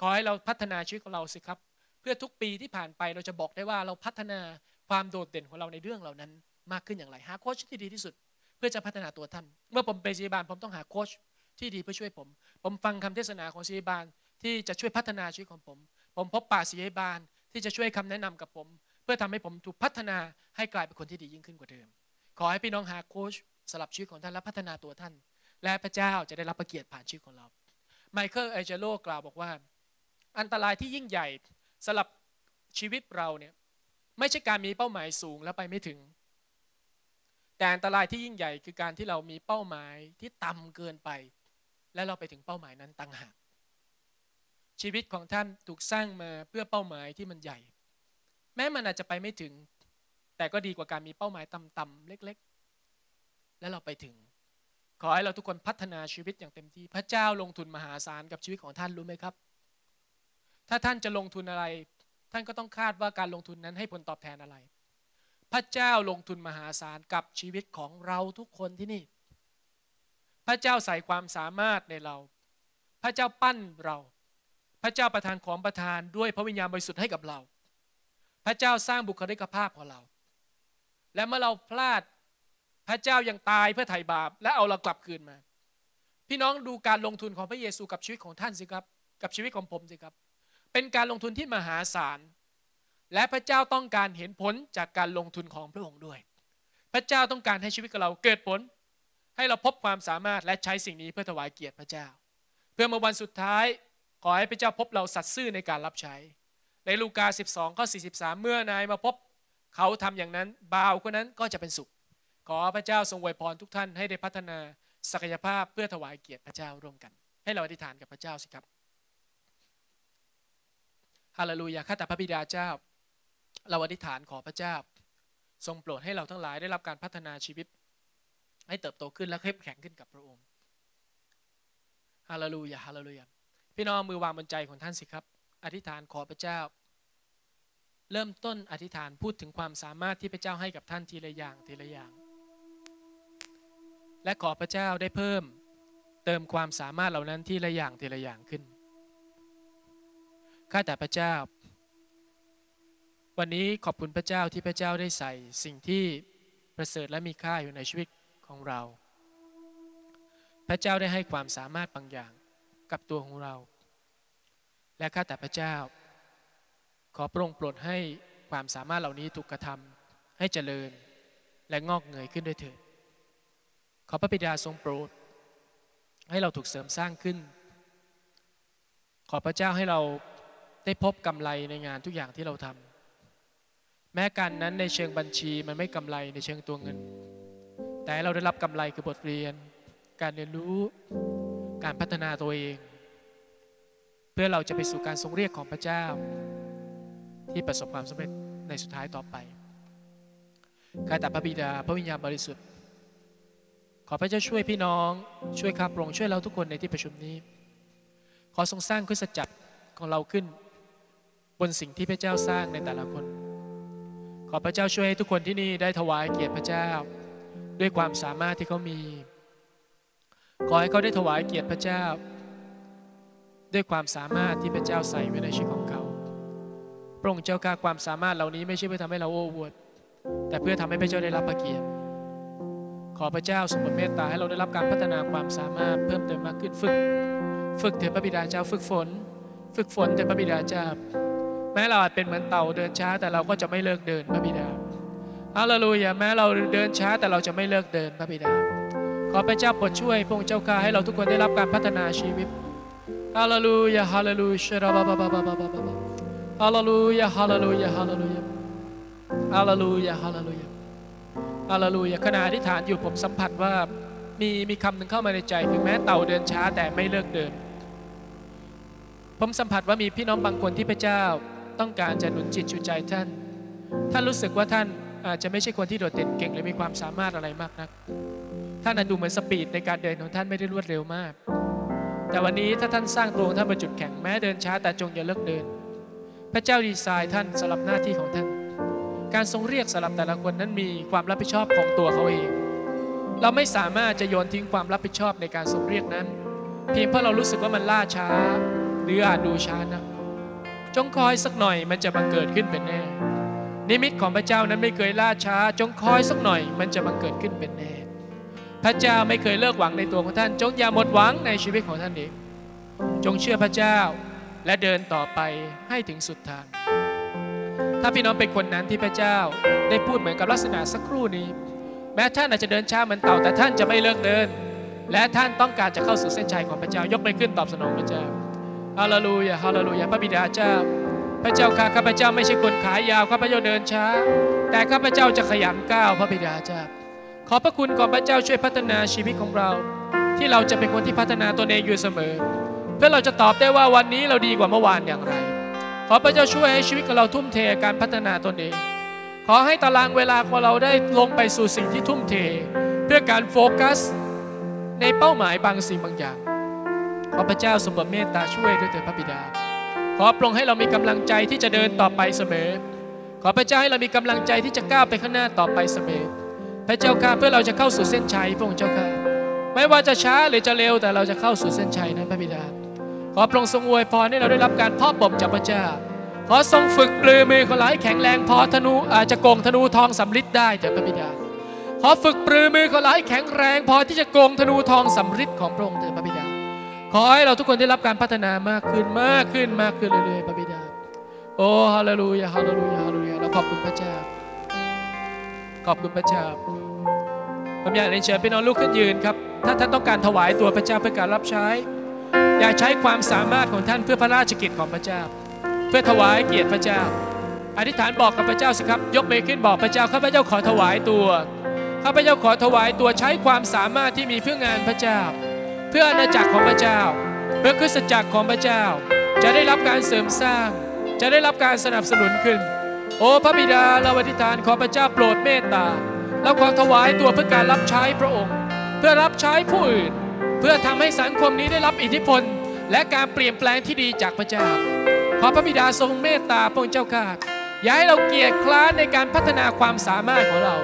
ขอให้เราพัฒนาชีวิตของเราสิครับ เพื่อทุกปีที่ผ่านไปเราจะบอกได้ว่าเราพัฒนาความโดดเด่นของเราในเรื่องเหล่านั้น มากขึ้นอย่างไร หาโค้ชที่ดีที่สุดเพื่อจะพัฒนาตัวท่าน เมื่อผมไปศรีบาลผมต้องหาโค้ชที่ดีเพื่อช่วยผม ผมฟังคำเทศนาของศรีบาลที่จะช่วยพัฒนาชีวิตของผม ผมพบป่าศรีบาลที่จะช่วยคำแนะนำกับผม เพื่อทำให้ผมถูกพัฒนาให้กลายเป็นคนที่ดียิ่งขึ้นกว่าเดิม ขอให้พี่น้องหาโค้ชสลับชีวิตของท่านและพัฒนาตัวท่าน และพระเจ้าจะได้รับประเกียรติผ่านชีวิตของเราไมเคิลเอเจโลกล่าวบอกว่าอันตรายที่ยิ่งใหญ่สำหรับชีวิตเราเนี่ยไม่ใช่การมีเป้าหมายสูงแล้วไปไม่ถึง แต่อันตรายที่ยิ่งใหญ่คือการที่เรามีเป้าหมายที่ต่ำเกินไป และเราไปถึงเป้าหมายนั้นต่างหากชีวิตของท่านถูกสร้างมาเพื่อเป้าหมายที่มันใหญ่ แม้มันอาจจะไปไม่ถึง แต่ก็ดีกว่าการมีเป้าหมายต่ำๆเล็กๆ และเราไปถึง ขอให้เราทุกคนพัฒนาชีวิตอย่างเต็มที่พระเจ้าลงทุนมหาศาลกับชีวิตของท่านรู้ไหมครับถ้าท่านจะลงทุนอะไร ท่านก็ต้องคาดว่าการลงทุนนั้นให้ผลตอบแทนอะไร พระเจ้าลงทุนมหาศาลกับชีวิตของเราทุกคนที่นี่ พระเจ้าใส่ความสามารถในเรา พระเจ้าปั้นเรา พระเจ้าประทานของประทานด้วยพระวิญญาณบริสุทธิ์ให้กับเรา พระเจ้าสร้างบุคลิกภาพของเรา และเมื่อเราพลาดพระเจ้ายังตายเพื่อไถ่บาป และเอาเรากลับคืนมา พี่น้องดูการลงทุนของพระเยซูกับชีวิตของท่านสิครับ กับชีวิตของผมสิครับเป็นการลงทุนที่มหาศาลและพระเจ้าต้องการเห็นผลจากการลงทุนของพระองค์ด้วย พระเจ้าต้องการให้ชีวิตของเราเกิดผล ให้เราพบความสามารถและใช้สิ่งนี้เพื่อถวายเกียรติพระเจ้า เพื่อมาวันสุดท้ายขอให้พระเจ้าพบเราสัตย์ซื่อในการรับใช้ ในลูกา 12ข้อ43เมื่อนายมาพบเขาทำอย่างนั้นบ่าวคนนั้นก็จะเป็นสุข ขอพระเจ้าทรงอวยพรทุกท่านให้ได้พัฒนาศักยภาพเพื่อถวายเกียรติพระเจ้าร่วมกัน ให้เราอธิษฐานกับพระเจ้าสิครับฮาเลลูยา ข้าแต่พระบิดาเจ้า เราอธิษฐานขอพระเจ้า ทรงโปรดให้เราทั้งหลายได้รับการพัฒนาชีวิต ให้เติบโตขึ้นและเข้มแข็งขึ้นกับพระองค์ ฮาเลลูยา ฮาเลลูยา พี่น้องมือวางบนใจของท่านสิครับ อธิษฐานขอพระเจ้า เริ่มต้นอธิษฐานพูดถึงความสามารถที่พระเจ้าให้กับท่านทีละอย่างทีละอย่าง และขอพระเจ้าได้เพิ่มเติมความสามารถเหล่านั้นทีละอย่างทีละอย่างขึ้นข้าแต่พระเจ้า วันนี้ขอบคุณพระเจ้าที่พระเจ้าได้ใส่สิ่งที่ประเสริฐและมีค่าอยู่ในชีวิตของเรา พระเจ้าได้ให้ความสามารถบางอย่างกับตัวของเรา และข้าแต่พระเจ้า ขอพระองค์โปรดให้ความสามารถเหล่านี้ถูกกระทำ ให้เจริญ และงอกเงยขึ้นด้วยเถิด ขอพระบิดาทรงโปรด ให้เราถูกเสริมสร้างขึ้น ขอพระเจ้าให้เราได้พบกำไรในงานทุกอย่างที่เราทำ แม้การนั้นในเชิงบัญชีมันไม่กำไรในเชิงตัวเงิน แต่เราได้รับกำไรคือบทเรียน การเรียนรู้การพัฒนาตัวเอง เพื่อเราจะไปสู่การทรงเรียกของพระเจ้าที่ประสบความสำเร็จในสุดท้ายต่อไป ข้าแต่พระบิดาพระวิญญาณบริสุทธิ์ ขอพระเจ้าช่วยพี่น้องช่วยข้าพระองค์ช่วยเราทุกคนในที่ประชุมนี้ ขอทรงสร้างคุิสัจั์ของเราขึ้นบนสิ่งที่พระเจ้าสร้างในแต่ละคน ขอพระเจ้าช่วยให้ทุกคนที่นี่ได้ถวายเกียรติพระเจ้า ด้วยความสามารถที่เขามี ขอให้เขาได้ถวายเกียรติพระเจ้า ด้วยความสามารถที่พระเจ้าใส่ไว้ในชีวิตของเขา พระองค์เจ้าข้าความสามารถเหล่านี้ไม่ใช่เพื่อทำให้เราโอ้อวด แต่เพื่อทำให้พระเจ้าได้รับพระเกียรติ ขอพระเจ้าสมบูรณ์เมตตาให้เราได้รับการพัฒนาความสามารถเพิ่มเติมมากขึ้นฝึก ฝึกเถิดพระบิดาเจ้า ฝึกฝน ฝึกฝนเถิดพระบิดาเจ้าแม้เราอาจเป็นเหมือนเต่าเดินช้า แต่เราก็จะไม่เลิกเดิน พระบิดาอาลลูยาแม้เราเดินช้าแต่เราจะไม่เลิกเดินพระบิดา ขอพระเจ้าโปรดช่วยพระองค์เจ้าข้าให้เราทุกคนได้รับการพัฒนาชีวิตอาลลูยาฮาเลลูยาราบาบาบาบาบาบาบาฮาลลูยาฮาเลลูยาฮาเลลูยาฮาลลูยาฮาเลลูยาฮาเลลูยาขณะอธิษฐานอยู่ผมสัมผัสว่ามีมีคำหนึ่งเข้ามาในใจถึงแม้เต่าเดินช้าแต่ไม่เลิกเดิน ผมสัมผัสว่ามีพี่น้องบางคนที่พระเจ้าต้องการจะหนุนจิตชูใจท่าน ท่านรู้สึกว่าท่านอาจจะไม่ใช่คนที่โดดเด่นเก่งหรือมีความสามารถอะไรมากนัก ท่านอาจดูเหมือนสปีดในการเดินของท่านไม่ได้รวดเร็วมาก แต่วันนี้ถ้าท่านสร้างตัวของท่านเป็นจุดแข็งแม้เดินช้า แต่จงอย่าเลิกเดิน พระเจ้าดีไซน์ท่านสำหรับหน้าที่ของท่าน การทรงเรียกสำหรับแต่ละคนนั้นมีความรับผิดชอบของตัวเขาเอง เราไม่สามารถจะโยนทิ้งความรับผิดชอบในการทรงเรียกนั้นเพียงเพราะเรารู้สึกว่ามันล่าช้าหรืออาจดูช้านะจงคอยสักหน่อยมันจะบังเกิดขึ้นเป็นแน่ นิมิตของพระเจ้านั้นไม่เคยล่าช้า จงคอยสักหน่อย มันจะบังเกิดขึ้นเป็นแน่ พระเจ้าไม่เคยเลิกหวังในตัวของท่าน จงอย่าหมดหวังในชีวิตของท่านเองจงเชื่อพระเจ้าและเดินต่อไปให้ถึงสุดทางถ้าพี่น้องเป็นคนนั้นที่พระเจ้าได้พูดเหมือนกับลักษณะสักครู่นี้ แม้ท่านอาจจะเดินช้าเหมือนเต่าแต่ท่านจะไม่เลิกเดิน และท่านต้องการจะเข้าสู่เส้นชัยของพระเจ้า ยกไปขึ้นตอบสนองพระเจ้าฮาเลลูยาฮาเลลูยาพระบิดาเจ้าพระเจ้าข้าข้าพเจ้าไม่ใช่คนขายยาวข้าพเจ้าเดินช้า แต่ข้าพเจ้าจะขยันก้าวพระบิดาเจ้าขอพระคุณของพระเจ้าช่วยพัฒนาชีวิตของเรา ที่เราจะเป็นคนที่พัฒนาตัวเองอยู่เสมอเพื่อเราจะตอบได้ว่าวันนี้เราดีกว่าเมื่อวานอย่างไร ขอพระเจ้าช่วยให้ชีวิตของเราทุ่มเทการพัฒนาตนเอง ขอให้ตารางเวลาของเราได้ลงไปสู่สิ่งที่ทุ่มเท เพื่อการโฟกัส ในเป้าหมายบางสิ่งบางอย่างขอพระเจ้าทรงโปรดเมตตาช่วยด้วยเถิดพระบิดา ขอปรงให้เรามีกำลังใจที่จะเดินต่อไปเสมอ ขอพระเจ้า ให้ เรามีกำลังใจที่จะก้าวไป ข้างหน้าต่อไปเสมอ พระเจ้าข้าเพื่อเราจะเข้าสู่เส้นชัยพระองค์เจ้าข้าไม่ว่าจะช้า หรือ จะเร็วแต่เราจะเข้าสู่เส้นชัยนั้นพระบิดา ขอปรองทรงอวยพรให้เราได้รับการพ่อบ่มจากพระเจ้า ขอทรงฝึกปลือมือของเราให้แข็งแรง พอธนูอาจจะโกงธนูทองสำลิดได้เถิดพระบิดา ขอฝึกปลือมือของเราให้แข็งแรง พอที่จะโกงธนูทองสำลิดของพระองค์เถิดพระบิดาขอให้เราทุกคนได้รับการพัฒนามากขึ้นมากขึ้นมากขึ้นเรื่อยๆ พระบิดา โอ้ฮาเลลูยาฮาเลลูยาฮาเลลูยาเราขอบคุณพระเจ้า ขอบคุณพระเจ้าผมอยากเรียนเชิญพี่น้องลุกขึ้นยืนครับ ถ้าท่านต้องการถวายตัวพระเจ้าเพื่อการรับใช้ อยากใช้ความสามารถของท่านเพื่อพระราชกิจของพระเจ้า เพื่อถวายเกียรติพระเจ้า อธิษฐานบอกกับพระเจ้าสิครับ ยกมือขึ้นบอกพระเจ้าข้าพระเจ้าขอถวายตัวข้าพระเจ้าขอถวายตัวใช้ความสามารถที่มีเพื่องานพระเจ้าพื่ออาณาจักรของพระเจ้าเพื่อคริสตจักรของพระเจ้า จะได้รับการเสริมสร้างจะได้รับการสนับสนุนขึ้น โอ้พระบิดาเราอธิษฐานขอพระเจ้าโปรดเมตตาเราขอถวายตัวเพื่อการรับใช้พระองค์ เพื่อรับใช้ผู้อื่น เพื่อทำให้สังคมนี้ได้รับอิทธิพล และการเปลี่ยนแปลงที่ดีจากพระเจ้า ขอพระบิดาทรงเมตตาพระองค์เจ้าข้าอย่าให้เราเกียจคร้านในการพัฒนาความสามารถของเรา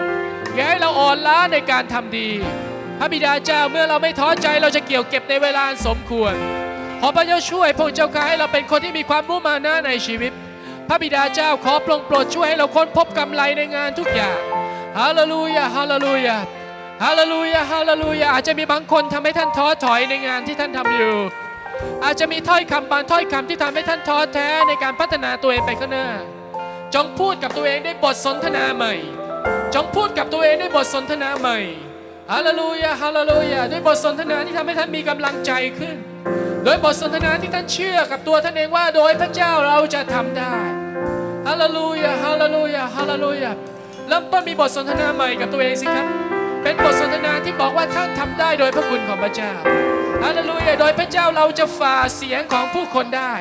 อย่าให้เราอ่อนล้าในการทำดีพระบิดาเจ้าเมื่อเราไม่ท้อใจเราจะเกี่ยวเก็บในเวลาสมควร ขอพระเจ้าช่วยพระเจ้าค่ะให้เราเป็นคนที่มีความมุ่งมานะในชีวิต พระบิดาเจ้าขอปรงโปรดช่วยให้เราค้นพบกำไรในงานทุกอย่างฮาเลลูยาฮาเลลูยาฮาเลลูยาฮาเลลูยาอาจจะมีบางคนทำให้ท่านท้อถอยในงานที่ท่านทำอยู่ อาจจะมีถ้อยคำบางถ้อยคำที่ทำให้ท่านท้อแท้ในการพัฒนาตัวเองไปข้างหน้าจงพูดกับตัวเองได้บทสนทนาใหม่จงพูดกับตัวเองได้บทสนทนาใหม่ฮาเลลูยาฮาเลลูยาด้วยบทสนทนาที่ทำให้ท่านมีกำลังใจขึ้น โดยบทสนทนาที่ท่านเชื่อกับตัวท่านเองว่าโดยพระเจ้าเราจะทำได้ฮาเลลูยาฮาเลลูยาฮาเลลูยาเริ่มต้นมีบทสนทนาใหม่กับตัวเองสิครับเป็นบทสนทนาที่บอกว่าท่านทำได้โดยพระคุณของพระเจ้าฮาเลลูยาโดยพระเจ้าเราจะฝ่าเสียงของผู้คนได้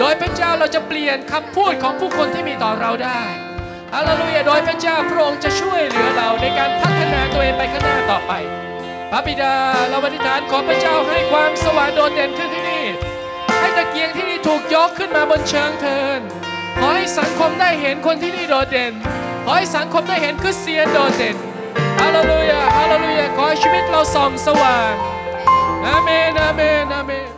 โดยพระเจ้าเราจะเปลี่ยนคำพูดของผู้คนที่มีต่อเราได้ฮาเลลูยาโดยพระเจ้าพระองค์จะช่วยเหลือเราในการพัฒนาตัวเองไปข้างหน้าต่อไปพระบิดาเราอธิษฐานขอพระเจ้าให้ความสว่างโดดเด่นขึ้นที่นี่ ให้ตะเกียงที่นี่ถูกยกขึ้นมาบนเชิงเทินขอให้สังคมได้เห็นคนที่นี่โดดเด่นขอให้สังคมได้เห็นคริสเตียนโดดเด่นฮาเลลูยาฮาเลลูยาขอให้ชีวิตเราส่องสว่างอาเมนอาเมนอาเมน